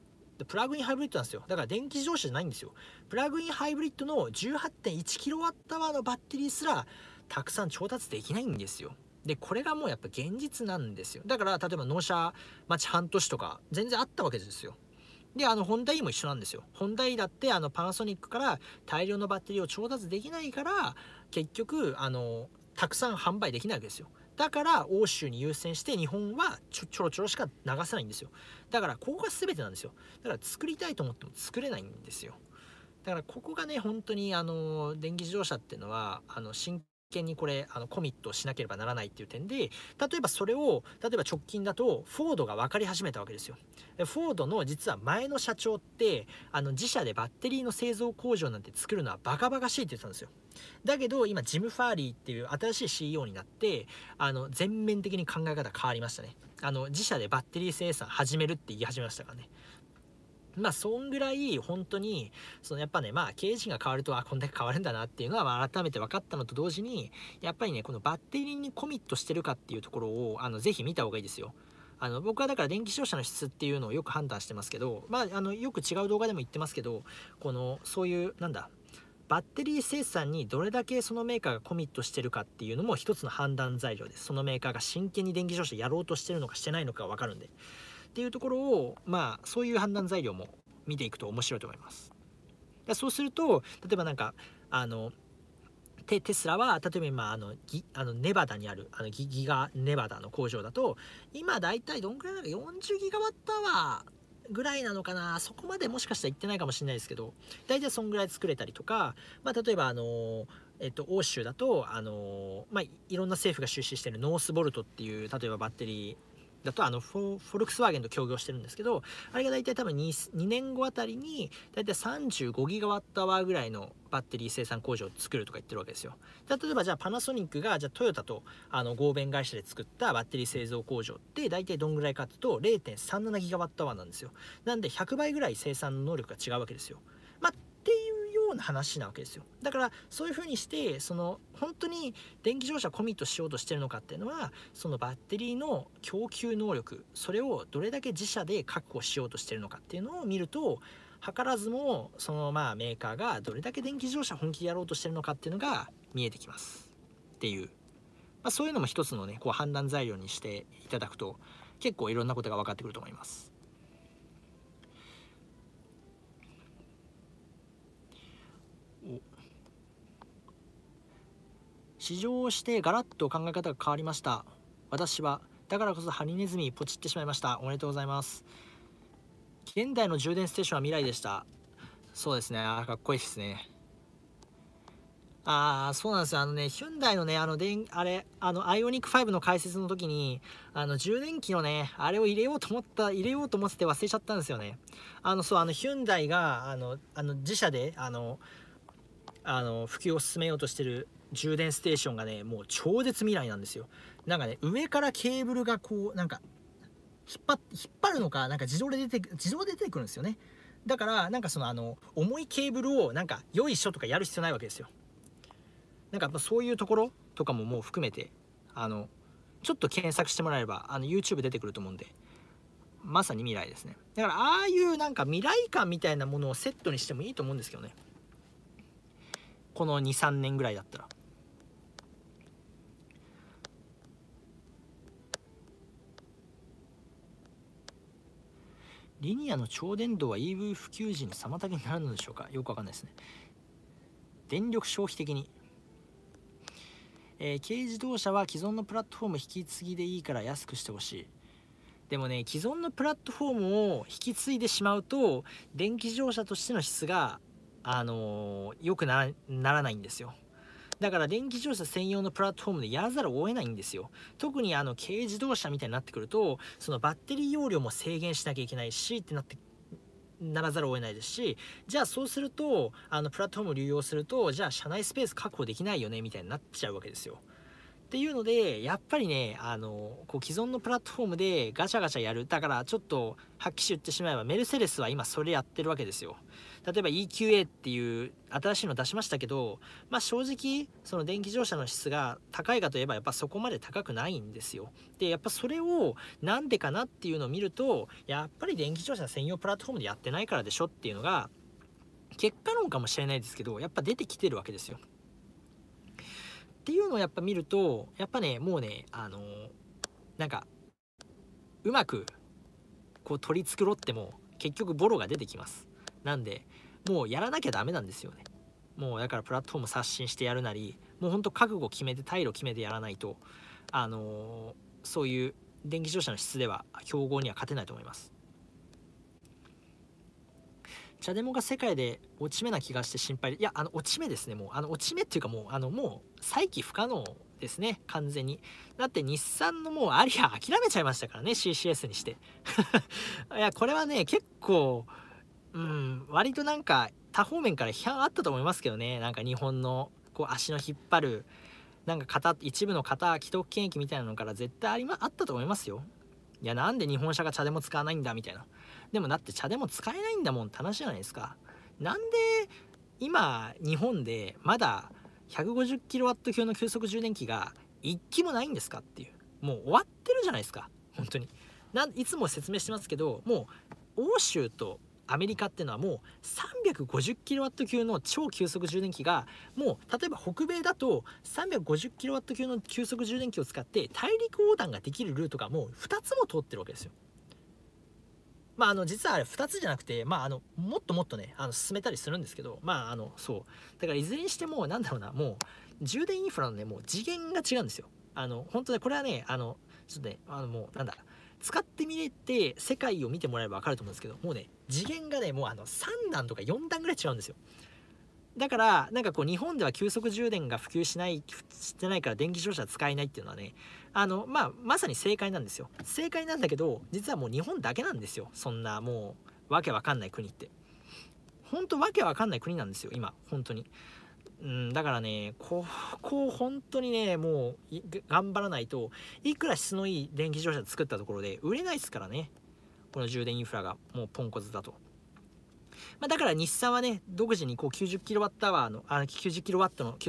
プラグインハイブリッドなんですよだから電気自動車じゃないんですよプラグインハイブリッドの 18.1kWh のバッテリーすらたくさん調達できないんですよでこれがもうやっぱ現実なんですよだから例えば納車待ち半年とか全然あったわけですよであのホンダ E も一緒なんですよホンダ E だってあのパナソニックから大量のバッテリーを調達できないから結局あのたくさん販売できないわけですよだから欧州に優先して日本はちょちょろちょろしか流せないんですよだからここが全てなんですよだから作りたいと思っても作れないんですよだからここがね本当にあの電気自動車っていうのはあの新件にこれあのコミットしなければならないっていう点で例えばそれを例えば直近だとフォードが分かり始めたわけですよフォードの実は前の社長ってあの自社でバッテリーの製造工場なんて作るのはバカバカしいって言ってたんですよだけど今ジム・ファーリーっていう新しい CEO になってあの全面的に考え方変わりましたねあの自社でバッテリー生産始めるって言い始めましたからねまあ、そんぐらい本当に、そのやっぱね、まあ、経営陣が変わると、あ、こんだけ変わるんだなっていうのは、まあ、改めて分かったのと同時に、やっぱりね、このバッテリーにコミットしてるかっていうところを、あの、ぜひ見た方がいいですよ。あの僕はだから電気自動車の質っていうのをよく判断してますけど、まあ、あのよく違う動画でも言ってますけどこのそういうなんだバッテリー生産にどれだけそのメーカーがコミットしてるかっていうのも一つの判断材料ですそのメーカーが真剣に電気自動車やろうとしてるのかしてないのか分かるんでっていうところをまあそういう判断材料も見ていくと面白いと思います。そうすると例えば何かあのテテスラは例えば今あのギあのネバダにあるあのギギガネバダの工場だと今大体どんくらいなのか40ギガワットアワーぐらいなのかなそこまでもしかしたら行ってないかもしれないですけど大体そんぐらい作れたりとか、まあ、例えばあのえっと、欧州だと、あのまあ、いろんな政府が出資してるノースボルトっていう例えばバッテリーだとあのフォフォルクスワーゲンと協業してるんですけどあれが大体多分 2, 2年後あたりに大体35ギガワットアワーぐらいのバッテリー生産工場を作るとか言ってるわけですよ例えばじゃあパナソニックがじゃあトヨタとあの合弁会社で作ったバッテリー製造工場って大体どんぐらいかっていうと0.37ギガワットアワーなんですよなんで100倍ぐらい生産能力が違うわけですよまあっていうような話なわけですよだからそういうふうにしてその本当に電気自動車コミットしようとしてるのかっていうのはそのバッテリーの供給能力それをどれだけ自社で確保しようとしてるのかっていうのを見ると図らずもそのまあメーカーがどれだけ電気自動車本気でやろうとしてるのかっていうのが見えてきますっていう、まあ、そういうのも一つのねこう判断材料にしていただくと結構いろんなことが分かってくると思います。試乗してガラッと考え方が変わりました私はだからこそハリネズミポチってしまいましたおめでとうございます現代の充電ステーションは未来でしたそうですねあかっこいいですねああそうなんですよあのねヒュンダイのねあのでんあれあのアイオニック5の解説の時にあの充電器のねあれを入れようと思った入れようと思ってて忘れちゃったんですよねあのそうあのヒュンダイがあのあの自社であのあの普及を進めようとしてる充電ステーションがねもう超絶未来なんですよなんかね上からケーブルがこうなんか引っ張っ引っ張るのかなんか自動で出て自動で出てくるんですよねだからなんかそのあの重いケーブルをなんかよいしょとかやる必要ないわけですよなんかやっぱそういうところとかももう含めてあのちょっと検索してもらえればあの YouTube 出てくると思うんでまさに未来ですねだからああいうなんか未来感みたいなものをセットにしてもいいと思うんですけどねこの23年ぐらいだったらリニアの超電導は EV 普及時の妨げになるのでしょうかよくわかんないですね電力消費的に、えー、軽自動車は既存のプラットフォーム引き継ぎでいいから安くしてほしいでもね既存のプラットフォームを引き継いでしまうと電気自動車としての質があのー、良くならないんですよだから電気自動車専用のプラットフォームでやらざるを得ないんですよ特にあの軽自動車みたいになってくるとそのバッテリー容量も制限しなきゃいけないしってなってならざるを得ないですしじゃあそうするとあのプラットフォームを流用するとじゃあ社内スペース確保できないよねみたいになっちゃうわけですよっていうのでやっぱりねあのこう既存のプラットフォームでガチャガチャやるだからちょっとはっきり言ってしまえばメルセデスは今それやってるわけですよ例えば EQA っていう新しいの出しましたけど、まあ、正直その電気自動車の質が高いかといえばやっぱそこまで高くないんですよ。でやっぱそれをなんでかなっていうのを見るとやっぱり電気自動車専用プラットフォームでやってないからでしょっていうのが結果論かもしれないですけどやっぱ出てきてるわけですよ。っていうのをやっぱ見るとやっぱねもうねあのなんかうまくこう取り繕っても結局ボロが出てきます。なんでもうやらなきゃダメなんですよねもうだからプラットフォーム刷新してやるなりもうほんと覚悟決めて退路決めてやらないとあのー、そういう電気自動車の質では競合には勝てないと思います茶デモが世界で落ち目な気がして心配いやあの落ち目ですねもうあの落ち目っていうかもうあのもう再起不可能ですね完全にだって日産のもうアリア諦めちゃいましたからね CCS にして いやこれはね結構うん、割となんか多方面から批判あったと思いますけどねなんか日本のこう足の引っ張るなんか型一部の型既得権益みたいなのから絶対あり、ま、あったと思いますよ。いやなんで日本車が茶でも使わないんだみたいな。でもだって茶でも使えないんだもんって話じゃないですか。なんで今日本でまだ 150kW 級の急速充電器が1機もないんですかっていうもう終わってるじゃないですか本当にないつも説明してますけどもう欧州とアメリカっていうのはもう 350kW 級の超急速充電器がもう例えば北米だと 350kW 級の急速充電器を使って大陸横断ができるルートがもう2つも通ってるわけですよ。まあ、あの実はあれ2つじゃなくて、まあ、あのもっともっとねあの進めたりするんですけどまああのそうだからいずれにしても何だろうなもう充電インフラのねもう次元が違うんですよ。あの本当ねこれはねあのちょっとねあのもうなんだ使ってみれて世界を見てもらえば分かると思うんですけどもうね次元がねもうあの3段とか4段ぐらい違うんですよだからなんかこう日本では急速充電が普及しないしてないから電気自動車使えないっていうのはねあの、まあ、まさに正解なんですよ正解なんだけど実はもう日本だけなんですよそんなもうわけわかんない国ってほんとわけわかんない国なんですよ今本当にうん、だからね、ここ本当にね、もう頑張らないといくら質のいい電気自動車作ったところで売れないですからね。この充電インフラがもうポンコツだと。まあ、だから日産はね、独自にこう 90kWh の、あのの急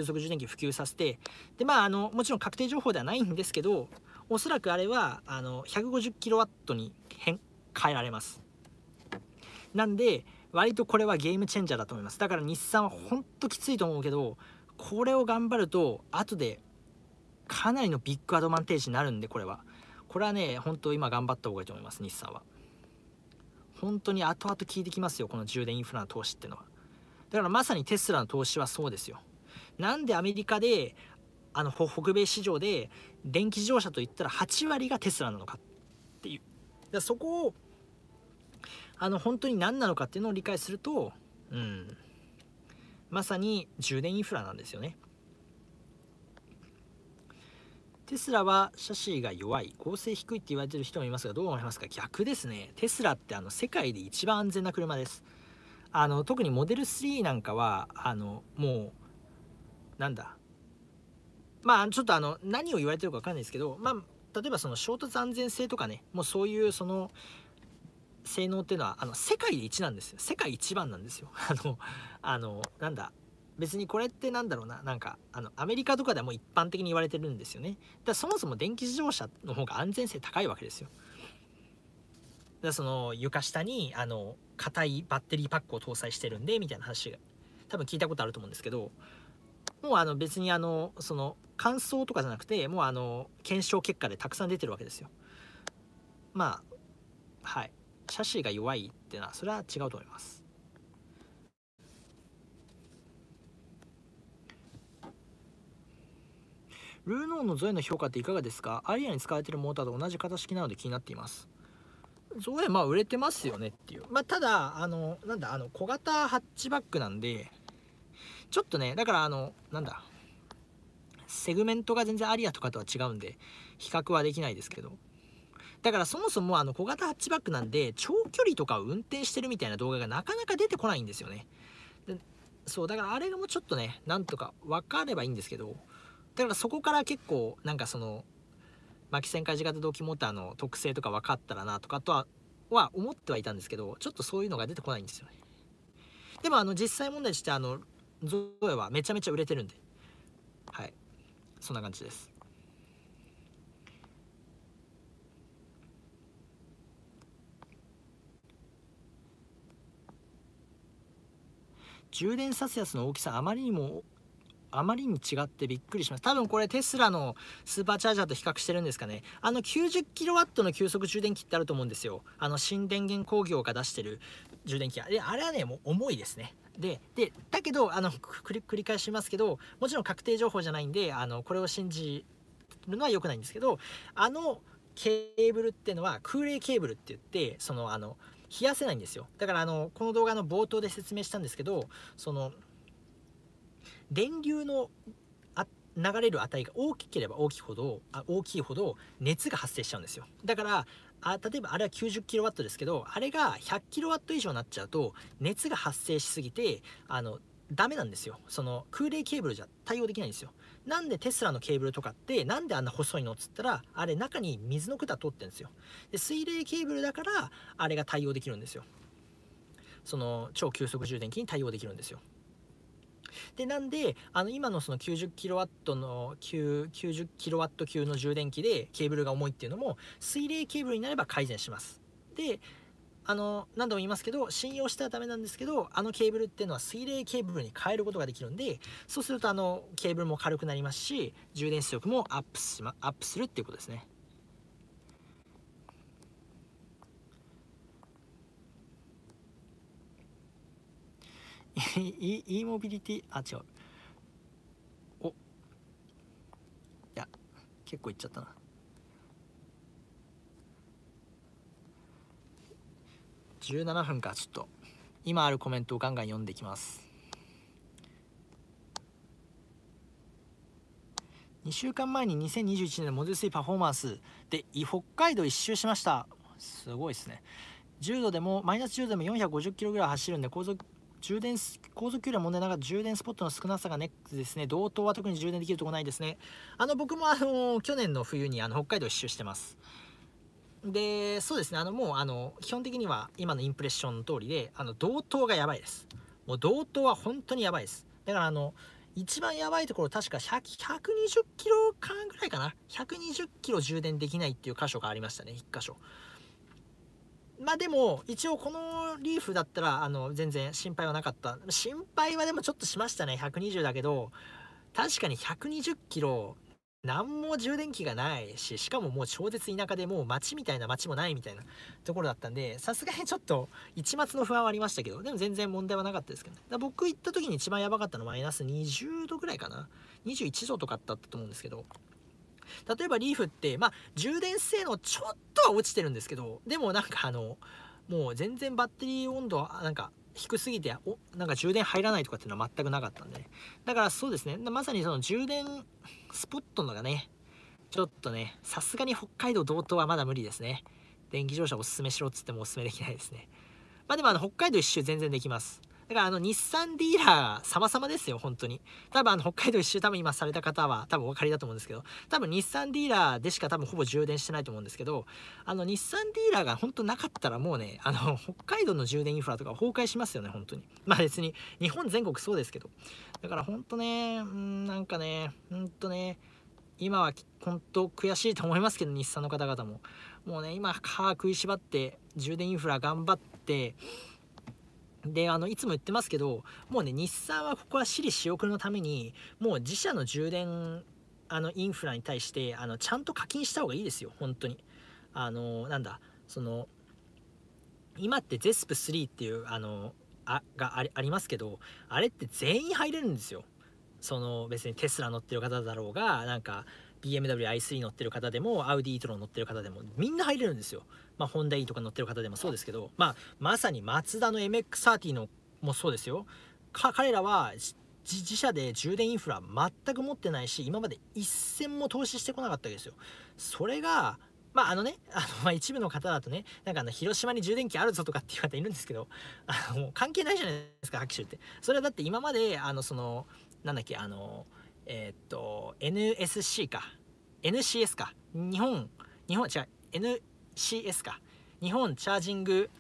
速充電器普及させて、で、まあ、あの、もちろん確定情報ではないんですけど、おそらくあれは、あの、150kW に変、変えられます。なんで、割とこれはゲームチェンジャーだと思います。だから日産はほんときついと思うけど、これを頑張ると、後でかなりのビッグアドバンテージになるんで、これは。これはね、本当今頑張った方がいいと思います、日産は。本当に後々効いてきますよこの充電インフラの投資っていうのはだからまさにテスラの投資はそうですよなんでアメリカであの北米市場で電気自動車といったら8割がテスラなのかっていうだそこをあの本当に何なのかっていうのを理解すると、うん、まさに充電インフラなんですよね。テスラはシャシーが弱い、剛性低いって言われてる人もいますが、どう思いますか逆ですね。テスラってあの世界で一番安全な車です。あの特にモデル3なんかは、あのもう、なんだ。まあちょっとあの何を言われてるかわかんないですけど、まあ例えばその衝突安全性とかね、もうそういうその性能っていうのはあの世界で1なんですよ。世界一番なんですよ。あの、あのなんだ。別にこれってなんだろうななんかあのアメリカとかではもう一般的に言われてるんですよねだそもそも電気自動車の方が安全性高いわけですよだその床下にあの硬いバッテリーパックを搭載してるんでみたいな話が多分聞いたことあると思うんですけどもうあの別にあのその感想とかじゃなくてもうあの検証結果でたくさん出てるわけですよまあはいシャシーが弱いっていうのはそれは違うと思いますルノーのゾエの評価っていかがですかアリアに使われてるモーターと同じ型式なので気になっていますゾエまあ売れてますよねっていうまあただあのなんだあの小型ハッチバックなんでちょっとねだからあのなんだセグメントが全然アリアとかとは違うんで比較はできないですけどだからそもそもあの小型ハッチバックなんで長距離とかを運転してるみたいな動画がなかなか出てこないんですよねそうだからあれがもうちょっとねなんとか分かればいいんですけどだからそこから結構なんかその巻き旋回型同期モーターの特性とか分かったらなとかとはは思ってはいたんですけどちょっとそういうのが出てこないんですよねでもあの実際問題としてあのゾエはめちゃめちゃ売れてるんではいそんな感じです充電さすやつの大きさあまりにもあまりに違ってびっくりします多分これテスラのスーパーチャージャーと比較してるんですかねあの 90kW の急速充電器ってあると思うんですよあの新電源工業が出してる充電器はであれはねもう重いですねででだけどあの繰り返しますけどもちろん確定情報じゃないんであのこれを信じるのは良くないんですけどあのケーブルってのは空冷ケーブルって言ってそのあの冷やせないんですよだからあのこの動画の冒頭で説明したんですけどその電流のあ流れる値が大きければ大きいほどあ大きいほど熱が発生しちゃうんですよだからあ例えばあれは 90kW ですけどあれが 100kW 以上になっちゃうと熱が発生しすぎてあのダメなんですよその空冷ケーブルじゃ対応できないんですよなんでテスラのケーブルとかって何であんな細いのっつったらあれ中に水の管通ってるんですよで水冷ケーブルだからあれが対応できるんですよその超急速充電器に対応できるんですよでなんであの今のその 90kW の 90kW 級の充電器でケーブルが重いっていうのも水冷ケーブルになれば改善しますであの何度も言いますけど信用したらダメなんですけどあのケーブルっていうのは水冷ケーブルに変えることができるんでそうするとあのケーブルも軽くなりますし充電出力もアップし、ま、アップするっていうことですね e, e モビリティあ違うおいや結構いっちゃったな17分かちょっと今あるコメントをガンガン読んでいきます2週間前に2021年のモデルスイパフォーマンスで北海道1周しましたすごいですね10度でもマイナス10度でも450キロぐらい走るんで高続充電航続距離は問題ながら充電スポットの少なさがネックですね道東は特に充電できるとこないですねあの僕もあの去年の冬にあの北海道一周してますでそうですねあのもうあの基本的には今のインプレッションの通りであの道東がやばいですもう道東は本当にやばいですだからあの一番やばいところ確か120キロ間ぐらいかな120キロ充電できないっていう箇所がありましたね1箇所まあでも一応このリーフだったらあの全然心配はなかった心配はでもちょっとしましたね120だけど確かに120キロ何も充電器がないししかももう超絶田舎でもう街みたいな街もないみたいなところだったんでさすがにちょっと一末の不安はありましたけどでも全然問題はなかったですけど、ね、だ僕行った時に一番やばかったのマイナス20度ぐらいかな21度とかだったと思うんですけど例えばリーフって、まあ、充電性能ちょっとは落ちてるんですけど、でもなんかあの、もう全然バッテリー温度はなんか低すぎておなんか充電入らないとかっていうのは全くなかったんでねだからそうですねまさにその充電スポットのがねちょっとねさすがに北海道道東はまだ無理ですね電気自動車おすすめしろっつってもおすすめできないですねまあでもあの北海道一周全然できますだからあの日産ディーラー様々ですよ、本当に。多分あの北海道一周多分今された方は多分お分かりだと思うんですけど、多分日産ディーラーでしか多分ほぼ充電してないと思うんですけど、あの日産ディーラーが本当なかったらもうね、あの北海道の充電インフラとか崩壊しますよね、本当に。まあ別に日本全国そうですけど。だから本当ね、うん、なんかね、本当ね、今は本当悔しいと思いますけど、日産の方々も。もうね、今、歯食いしばって、充電インフラ頑張って、であのいつも言ってますけどもうね日産はここは私利私欲のためにもう自社の充電あのインフラに対してあのちゃんと課金した方がいいですよ本当にあのなんだその今って ZESP3 っていうあのあがありますけどあれって全員入れるんですよその別にテスラ乗ってる方だろうがなんか BMWi3 乗ってる方でもアウディ e トロ乗ってる方でもみんな入れるんですよまあホンダ E とか乗ってる方でもそうですけどまあまさにマツダの MX30 のもそうですよ彼らは自社で充電インフラ全く持ってないし今まで一銭も投資してこなかったわけですよそれがまああのね、あのまあ、一部の方だとね、なんかあの広島に充電器あるぞとかっていう方いるんですけど、あの関係ないじゃないですか、拍手って。それはだって今まで、あのその、なんだっけ、あの、えっ、と NSC か NCS か日本日本違う NCS か日本チャージング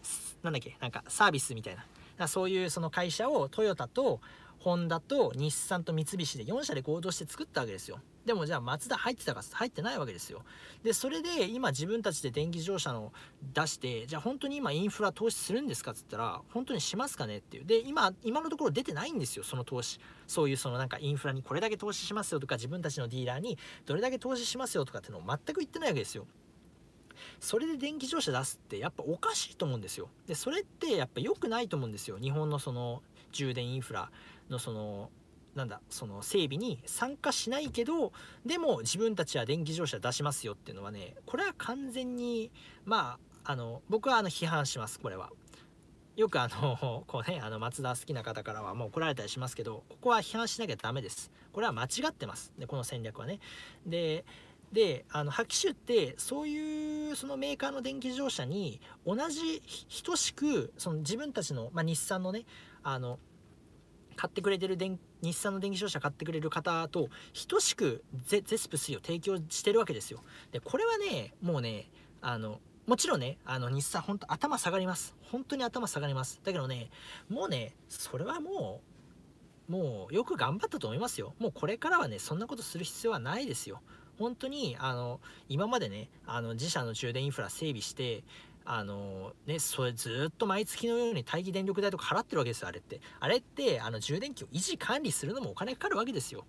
なんだっけなんかサービスみたいなそういうその会社をトヨタとホンダと日産と三菱で4社で合同して作ったわけですよでもじゃあツダ入ってたか入ってないわけですよ。で、それで今自分たちで電気自動車の出して、じゃあ本当に今インフラ投資するんですかっつったら、本当にしますかねっていう。で、今、今のところ出てないんですよ、その投資。そういうそのなんかインフラにこれだけ投資しますよとか、自分たちのディーラーにどれだけ投資しますよとかっていうのを全く言ってないわけですよ。それで電気自動車出すってやっぱおかしいと思うんですよ。で、それってやっぱ良くないと思うんですよ。日本のその充電インフラのそのなんだその整備に参加しないけどでも自分たちは電気自動車出しますよっていうのはねこれは完全にまああの僕はあの批判しますこれは。よくあの こうねあの松田好きな方からはもう怒られたりしますけどここは批判しなきゃダメですこれは間違ってますでこの戦略はねでであの白機種ってそういうそのメーカーの電気自動車に同じ等しくその自分たちの、まあ、日産のねあの買ってくれてる電日産の電気自動車買ってくれる方と等しくゼゼスプ3を提供してるわけですよでこれはねもうねあのもちろんね、あの、日産、本当頭下がります。本当に頭下がります。だけどね、もうね、それはもう、もうよく頑張ったと思いますよ。もうこれからはね、そんなことする必要はないですよ。本当に、あの、今までね、あの、自社の充電インフラ整備して、あのね、それずっと毎月のように待機電力代とか払ってるわけですよ、あれって。あれって、あの、充電器を維持管理するのもお金かかるわけですよ。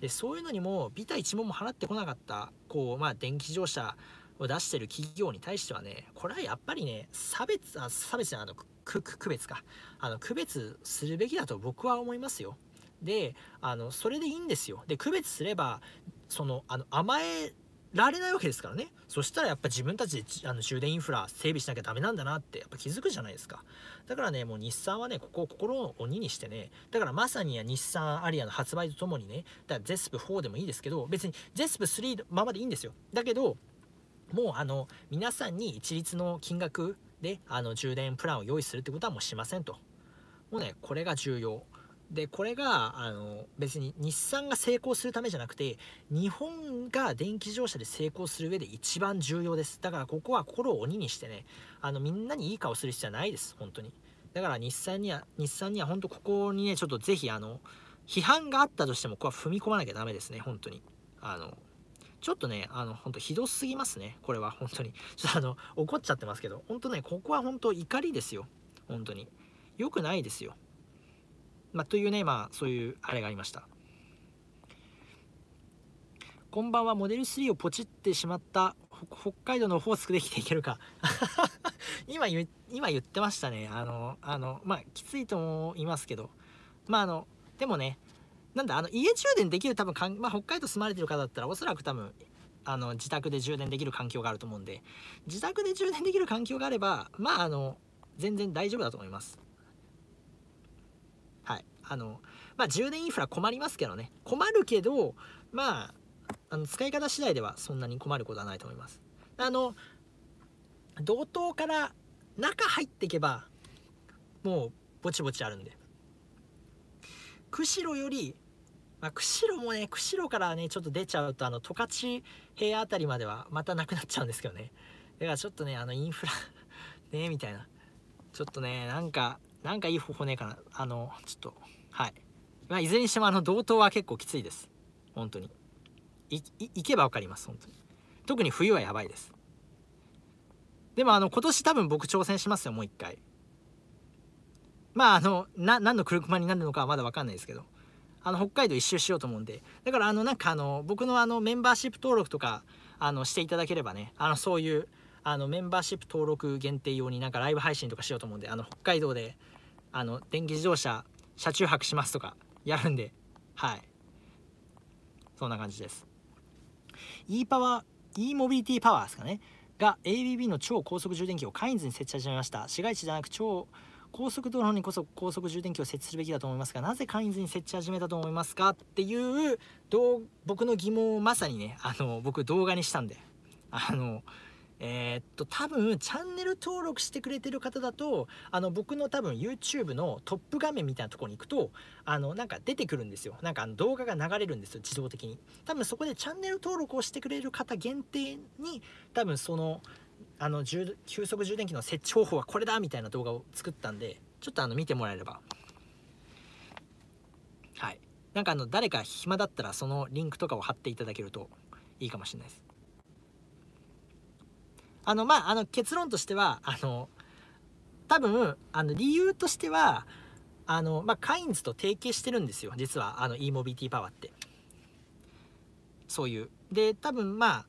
で、そういうのにも、ビタ1問も払ってこなかった、こう、まあ、電気自動車を出してる企業に対してはね、これはやっぱりね、差別、あ差別じゃない、あの区別か。あの、区別するべきだと僕は思いますよ。で、あの、それでいいんですよ。で、区別すれば、その、あの、甘えられないわけですからねそしたらやっぱ自分たちであの終電インフラ整備しなきゃダメなんだなってやっぱ気づくじゃないですかだからねもう日産はねここを心の鬼にしてねだからまさに日産アリアの発売とともにねだからゼスプ4でもいいですけど別にゼスプ3ままでいいんですよだけどもうあの皆さんに一律の金額であの充電プランを用意するってことはもうしませんともうねこれが重要でこれがあの別に日産が成功するためじゃなくて日本が電気自動車で成功する上で一番重要ですだからここは心を鬼にしてねあのみんなにいい顔する必要はないです本当にだから日産には日産には本当ここにねちょっとぜひあの批判があったとしてもここは踏み込まなきゃダメですね本当にあのちょっとね、あの、ほんとひどすぎますね。これは、本当に。ちょっとあの、怒っちゃってますけど、本当ね、ここは本当怒りですよ。本当に。良くないですよ。まあ、というね、まあ、そういうあれがありました。こんばんは、モデル3をポチってしまった北海道のホースクで生きていけるか 今言。今言ってましたね。あの、あの、まあ、きついと思いますけど。まあ、あの、でもね、なんだ、あの、家充電できる多分かん、まあ、北海道住まれてる方だったら、おそらく多分、あの、自宅で充電できる環境があると思うんで、自宅で充電できる環境があれば、まあ、あの、全然大丈夫だと思います。あの、まあ、充電インフラ困りますけどね。困るけど、まあ、あの使い方次第ではそんなに困ることはないと思います。あの、同等から中入っていけば、もうぼちぼちあるんで。釧路より、まあ、釧路もね、釧路からね、ちょっと出ちゃうと、あの、十勝平野あたりまではまたなくなっちゃうんですけどね。だからちょっとね、あの、インフラね、みたいな。ちょっとね、なんか、なんかいい方法ねえかな。あの、ちょっと。はい。まあ、いずれにしてもあの同等は結構きついです。本当に。い、いけば分かります、本当に。特に冬はやばいです。でもあの、今年多分僕挑戦しますよ、もう一回。まああの、な、何の車になるのかはまだ分かんないですけど。あの、北海道一周しようと思うんで。だからあの、なんかあの、僕のあの、メンバーシップ登録とか、あの、していただければね、あの、そういう、あの、メンバーシップ登録限定用になんかライブ配信とかしようと思うんで、あの、北海道で、あの、電気自動車車中泊しますとかやるんではいそんな感じです e パワー e モビリティパワーですかねが ABB の超高速充電器をカインズに設置始めました市街地じゃなく超高速道路にこそ高速充電器を設置するべきだと思いますがなぜカインズに設置始めたと思いますかっていう僕の疑問をまさにねあの僕動画にしたんであのえー、っと、多分、チャンネル登録してくれてる方だと、あの、僕の多分 YouTube のトップ画面みたいなとこに行くと、あの、なんか出てくるんですよ。なんか動画が流れるんですよ、自動的に。多分そこでチャンネル登録をしてくれる方限定に、多分その、あの、急速充電器の設置方法はこれだみたいな動画を作ったんで、ちょっとあの、見てもらえれば。はい。なんかあの、誰か暇だったらそのリンクとかを貼っていただけるといいかもしれないです。あの、まあ、あの、結論としては、あの、多分、あの、理由としては、あの、まあ、カインズと提携してるんですよ。実は、あの、e モビリティパワーって。そういう。で、多分、まあ、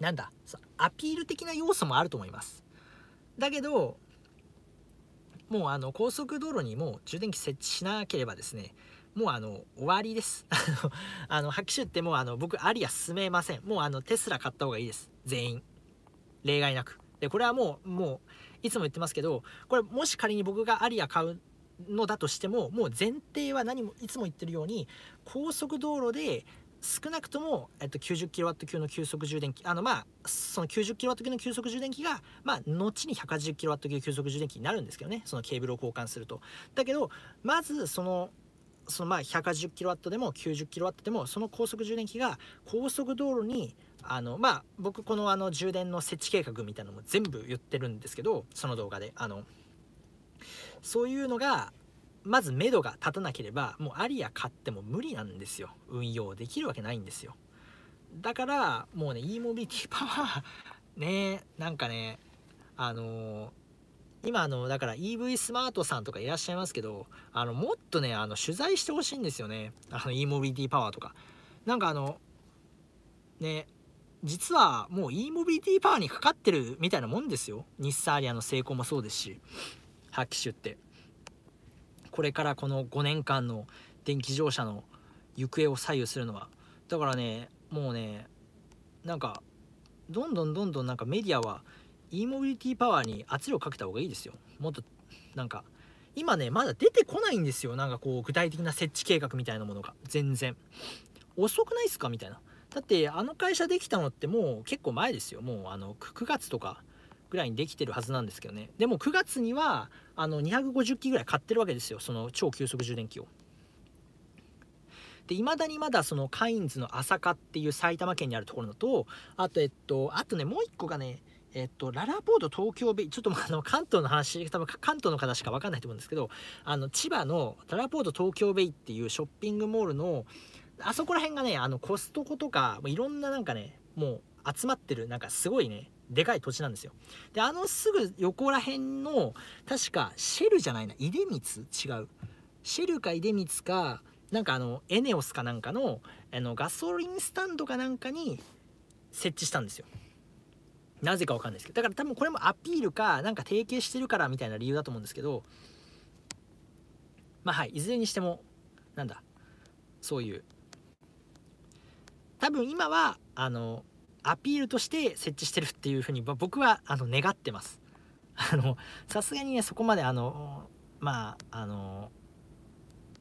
なんだ、アピール的な要素もあると思います。だけど、もうあの高速道路にも充電器設置しなければですね、もうあの終わりです。あの、拍手ってもうあの僕、アリア進めません。もうあのテスラ買った方がいいです。全員。例外なく。で、これはもう、もう、いつも言ってますけど、これもし仮に僕がアリア買うのだとしても、もう前提は何も、いつも言ってるように、高速道路で少なくとも、えっと、90kW 級の急速充電器、あの、まあ、その 90kW 級の急速充電器が、まあ、後に 180kW 級の急速充電器になるんですけどね、そのケーブルを交換すると。だけど、まず、その、そのまあ 180kW でも 90kW でもその高速充電器が高速道路にあのまあ僕このあの充電の設置計画みたいなのも全部言ってるんですけどその動画であのそういうのがまず目処が立たなければもうアリア買っても無理なんですよ運用できるわけないんですよだからもうね e モビリティパワーねなんかねあのー、今あのだから EV スマートさんとかいらっしゃいますけどあのもっとねあの取材してほしいんですよねあの e モビリティパワーとかなんかあのね実はもう e モビリティパワーにかかってるみたいなもんですよ日産アリアの成功もそうですし発揮種ってこれからこの5年間の電気自動車の行方を左右するのはだからねもうねなんかどんどんどんどんなんかメディアは e モビリティパワーに圧力かけた方がいいですよもっとなんか今ねまだ出てこないんですよなんかこう具体的な設置計画みたいなものが全然遅くないっすかみたいなだってあの会社できたのってもう結構前ですよもうあの 9, 月とかぐらいにできてるはずなんですけどねでも9月にはあの250機ぐらい買ってるわけですよその超急速充電器を。で未だにまだそのカインズの朝霞っていう埼玉県にあるところのとあとえっとあとねもう一個がねえっと、ララポード東京ベイ、ちょっとあの関東の話、多分関東の方しか分かんないと思うんですけど、あの千葉のララポード東京ベイっていうショッピングモールの、あそこら辺がねあのコストコとかいろんななんかねもう集まってるなんかすごいねでかい土地なんですよであのすぐ横ら辺の確かシェルじゃないな出光違うシェルか出光かなんかあのエネオスかなんかのあのガソリンスタンドかなんかに設置したんですよなぜかわかんないですけどだから多分これもアピールかなんか提携してるからみたいな理由だと思うんですけどまあはいいずれにしてもなんだそういう多分今はあのアピールとして設置してるっていうふうに僕はあの願ってます。あのさすがにねそこまであのまああの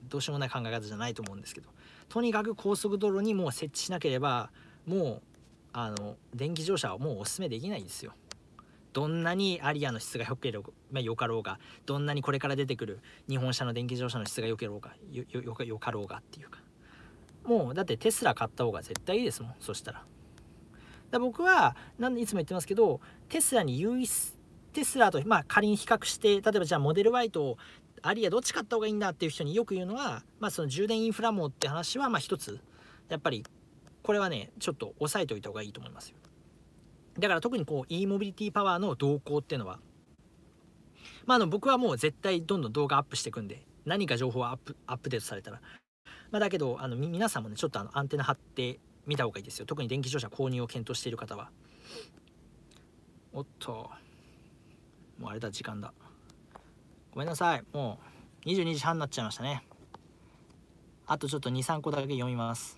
どうしようもない考え方じゃないと思うんですけどとにかく高速道路にもう設置しなければもうあの電気乗車はもうおすすめできないんですよ。どんなにアリアの質が良ければよかろうがどんなにこれから出てくる日本車の電気自動車の質が良ければよよよかろうがっていうかもうだってテスラ買った方が絶対いいですもんそしたらだ僕はなんいつも言ってますけどテスラに優位テスラと、まあ、仮に比較して例えばじゃあモデル Y とアリアどっち買った方がいいんだっていう人によく言うのは、まあ、その充電インフラ網って話はまあ一つやっぱりこれはねちょっと押さえておいた方がいいと思いますよだから特にこう e モビリティパワーの動向っていうのはまあ、あの僕はもう絶対どんどん動画アップしていくんで何か情報はアップアップデートされたらまあ、だけどあの皆さんもねちょっとあのアンテナ張ってみた方がいいですよ特に電気自動車購入を検討している方はおっともうあれだ時間だごめんなさいもう22時半になっちゃいましたねあとちょっと23個だけ読みます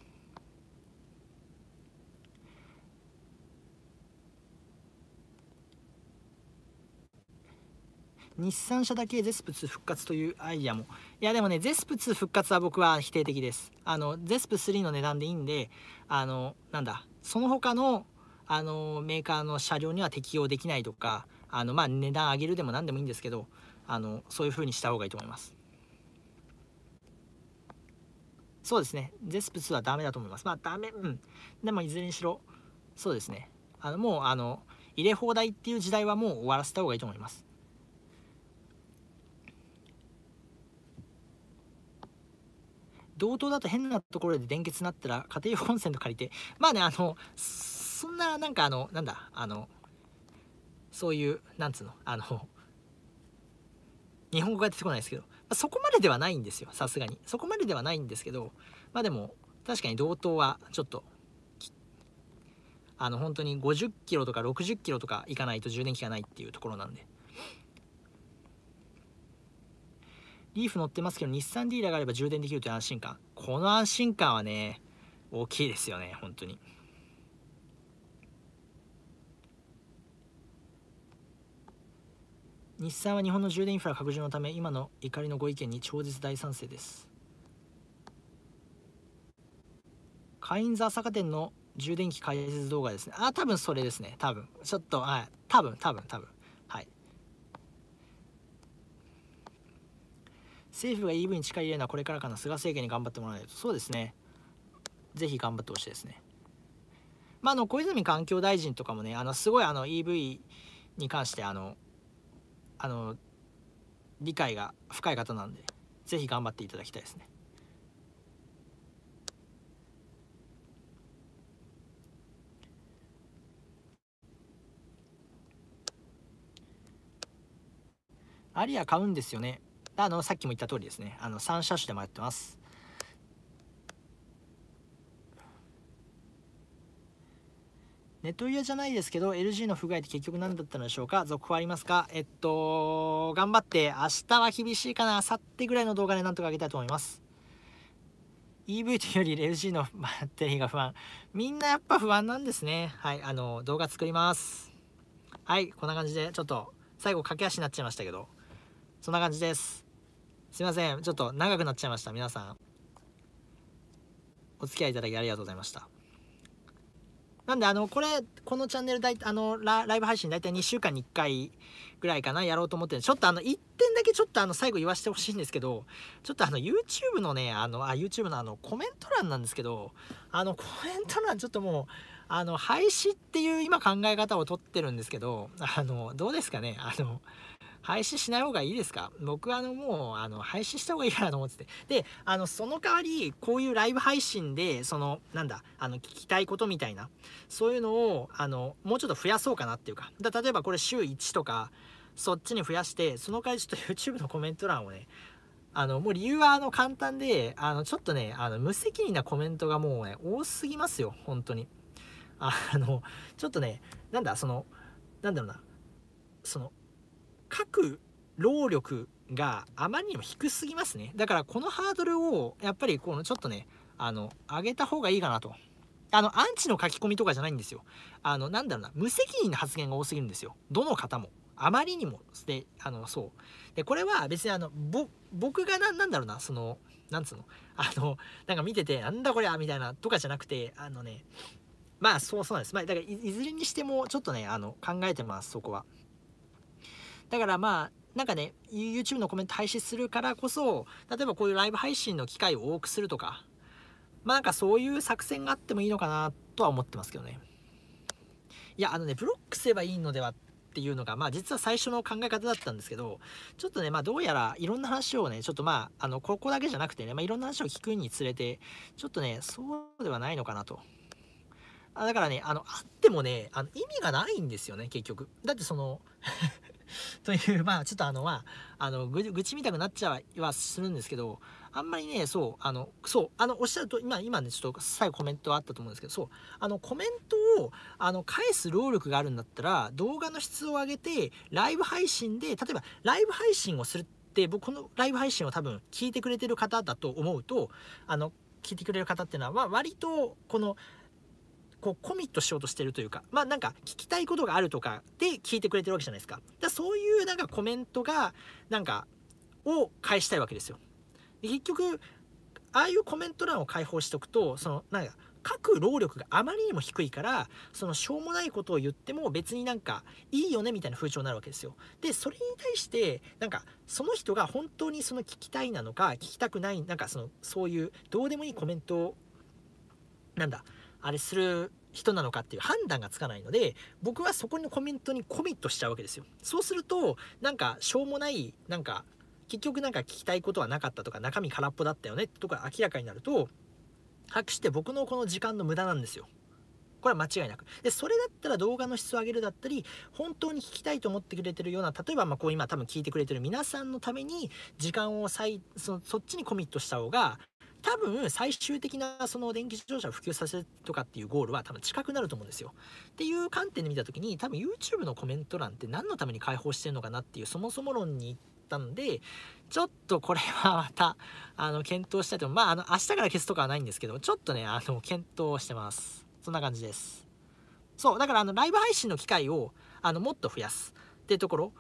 日産車だけゼスプ2復活というアイデアもいやでもねゼスプ2復活は僕は否定的ですあのゼスプ3の値段でいいんであのなんだその他のあのメーカーの車両には適用できないとかあのまあ値段上げるでも何でもいいんですけどあのそういう風にした方がいいと思いますそうですねゼスプ2はダメだと思いますまあダメうんでもいずれにしろそうですねあのもうあの入れ放題っていう時代はもう終わらせた方がいいと思います同等だと変なところで電結になったら家庭用コンセント借りてまあねあのそんななんかあのなんだあのそういうなんつうのあの日本語が出てこないですけど、まあ、そこまでではないんですよさすがにそこまでではないんですけどまあでも確かに同等はちょっとあの本当に50キロとか60キロとか行かないと充電器がないっていうところなんでリーフ乗ってますけど、日産ディーラーがあれば充電できるという安心感。この安心感はね、大きいですよね、本当に。日産は日本の充電インフラ拡充のため、今の怒りのご意見に超絶大賛成です。カインズ朝霞店の充電器解説動画ですね。あ、多分それですね。多分。ちょっと、はい。多分、多分、多分。政府が EV に近いれるはこれからかな菅政権に頑張ってもらわないとそうですねぜひ頑張ってほしいですねまああの小泉環境大臣とかもねあのすごいあの EV に関してあのあの理解が深い方なんでぜひ頑張っていただきたいですねアリア買うんですよねあのさっきも言った通りですねあの3車種で迷ってますネットウィアじゃないですけど LG の不具合って結局何だったのでしょうか続報ありますかえっと頑張って明日は厳しいかな明後日ぐらいの動画でなんとかあげたいと思います EV というより LG のバッテリーが不安みんなやっぱ不安なんですねはいあの動画作りますはいこんな感じでちょっと最後駆け足になっちゃいましたけどそんな感じですすいませんちょっと長くなっちゃいました皆さんお付き合いいただきありがとうございましたなんであのこれこのチャンネル大あのライブ配信大体2週間に1回ぐらいかなやろうと思ってちょっとあの1点だけちょっとあの最後言わせてほしいんですけどちょっとあの YouTube のねあのあ YouTube のあのコメント欄なんですけどあのコメント欄ちょっともうあの廃止っていう今考え方をとってるんですけどあのどうですかねあの廃止しない方がいいですか僕あのもうあの廃止した方がいいかなと思っててであのその代わりこういうライブ配信でそのなんだあの聞きたいことみたいなそういうのをあのもうちょっと増やそうかなっていうかだ例えばこれ週1とかそっちに増やしてその代わりちょっと YouTube のコメント欄をねあの、もう理由はあの簡単で、あの、ちょっとね、あの、無責任なコメントがもうね、多すぎますよ、本当に。あの、ちょっとね、なんだ、その、なんだろうな、その、書く労力があまりにも低すぎますねだからこのハードルをやっぱりこのちょっとねあの上げた方がいいかなとあのアンチの書き込みとかじゃないんですよあのなんだろうな無責任な発言が多すぎるんですよどの方もあまりにもであのそうでこれは別にあの僕がななんだろうなそのなんつうのあのなんか見ててなんだこりゃみたいなとかじゃなくてあのねまあそうそうなんですまあだからいずれにしてもちょっとねあの考えてますそこは。だからまあなんかね YouTube のコメント廃止するからこそ例えばこういうライブ配信の機会を多くするとかまあなんかそういう作戦があってもいいのかなとは思ってますけどねいやあのねブロックすればいいのではっていうのがまあ実は最初の考え方だったんですけどちょっとねまあどうやらいろんな話をねちょっとまああのここだけじゃなくてね、まあ、いろんな話を聞くにつれてちょっとねそうではないのかなとあだからねあのあってもねあの意味がないんですよね結局だってその という、まあ、ちょっとあの、まあ、あの、愚痴みたくなっちゃはするんですけど、あんまりね、そう、あの、そう、あの、おっしゃると、今、今ね、ちょっと最後コメントあったと思うんですけど、そう、あの、コメントを、あの、返す労力があるんだったら、動画の質を上げて、ライブ配信で、例えば、ライブ配信をするって、僕このライブ配信を多分聞いてくれてる方だと思うと、あの、聞いてくれる方っていうのは、まあ、割とこのこうコミットしようとしてるというかまあなんか聞きたいことがあるとかで聞いてくれてるわけじゃないですかだそういうなんかコメントがなんかを返したいわけですよで結局ああいうコメント欄を開放しておくとそのなんか書く労力があまりにも低いからそのしょうもないことを言っても別になんかいいよねみたいな風潮になるわけですよ。でそれに対してなんかその人が本当にその聞きたいなのか聞きたくないなんかそのそういうどうでもいいコメントなんだあれする人なのかっていう判断がつかないので僕はそこのコメントにコミットしちゃうわけですよそうするとなんかしょうもないなんか結局なんか聞きたいことはなかったとか中身空っぽだったよねとか明らかになると白して僕のこの時間の無駄なんですよこれは間違いなく。で、それだったら動画の質を上げるだったり、本当に聞きたいと思ってくれてるような、例えば、まこう今多分聞いてくれてる皆さんのために、時間をそそっちにコミットした方が、多分最終的なその電気自動車を普及させるとかっていうゴールは多分近くなると思うんですよ。っていう観点で見た時に多分 YouTube のコメント欄って何のために開放してるのかなっていうそもそも論に行ったんでちょっとこれはまたあの検討したいとまああの明日から消すとかはないんですけどちょっとねあの検討してますそんな感じですそうだからあのライブ配信の機会をあのもっと増やすっていうところ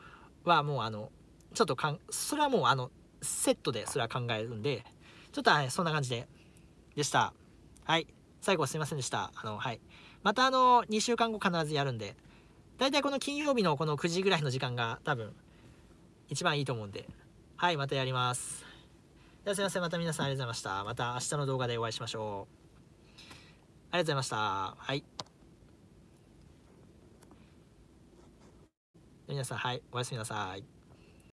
はもうあのちょっとかんそれはもうあのセットでそれは考えるんでちょっと、はい、そんな感じで、でした。はい。最後すいませんでした。あの、はい。また、あの、2週間後必ずやるんで、大体この金曜日のこの9時ぐらいの時間が多分一番いいと思うんで、はい、またやります。ではすいません、また皆さんありがとうございました。また明日の動画でお会いしましょう。ありがとうございました。はい。皆さん、はい、おやすみなさい。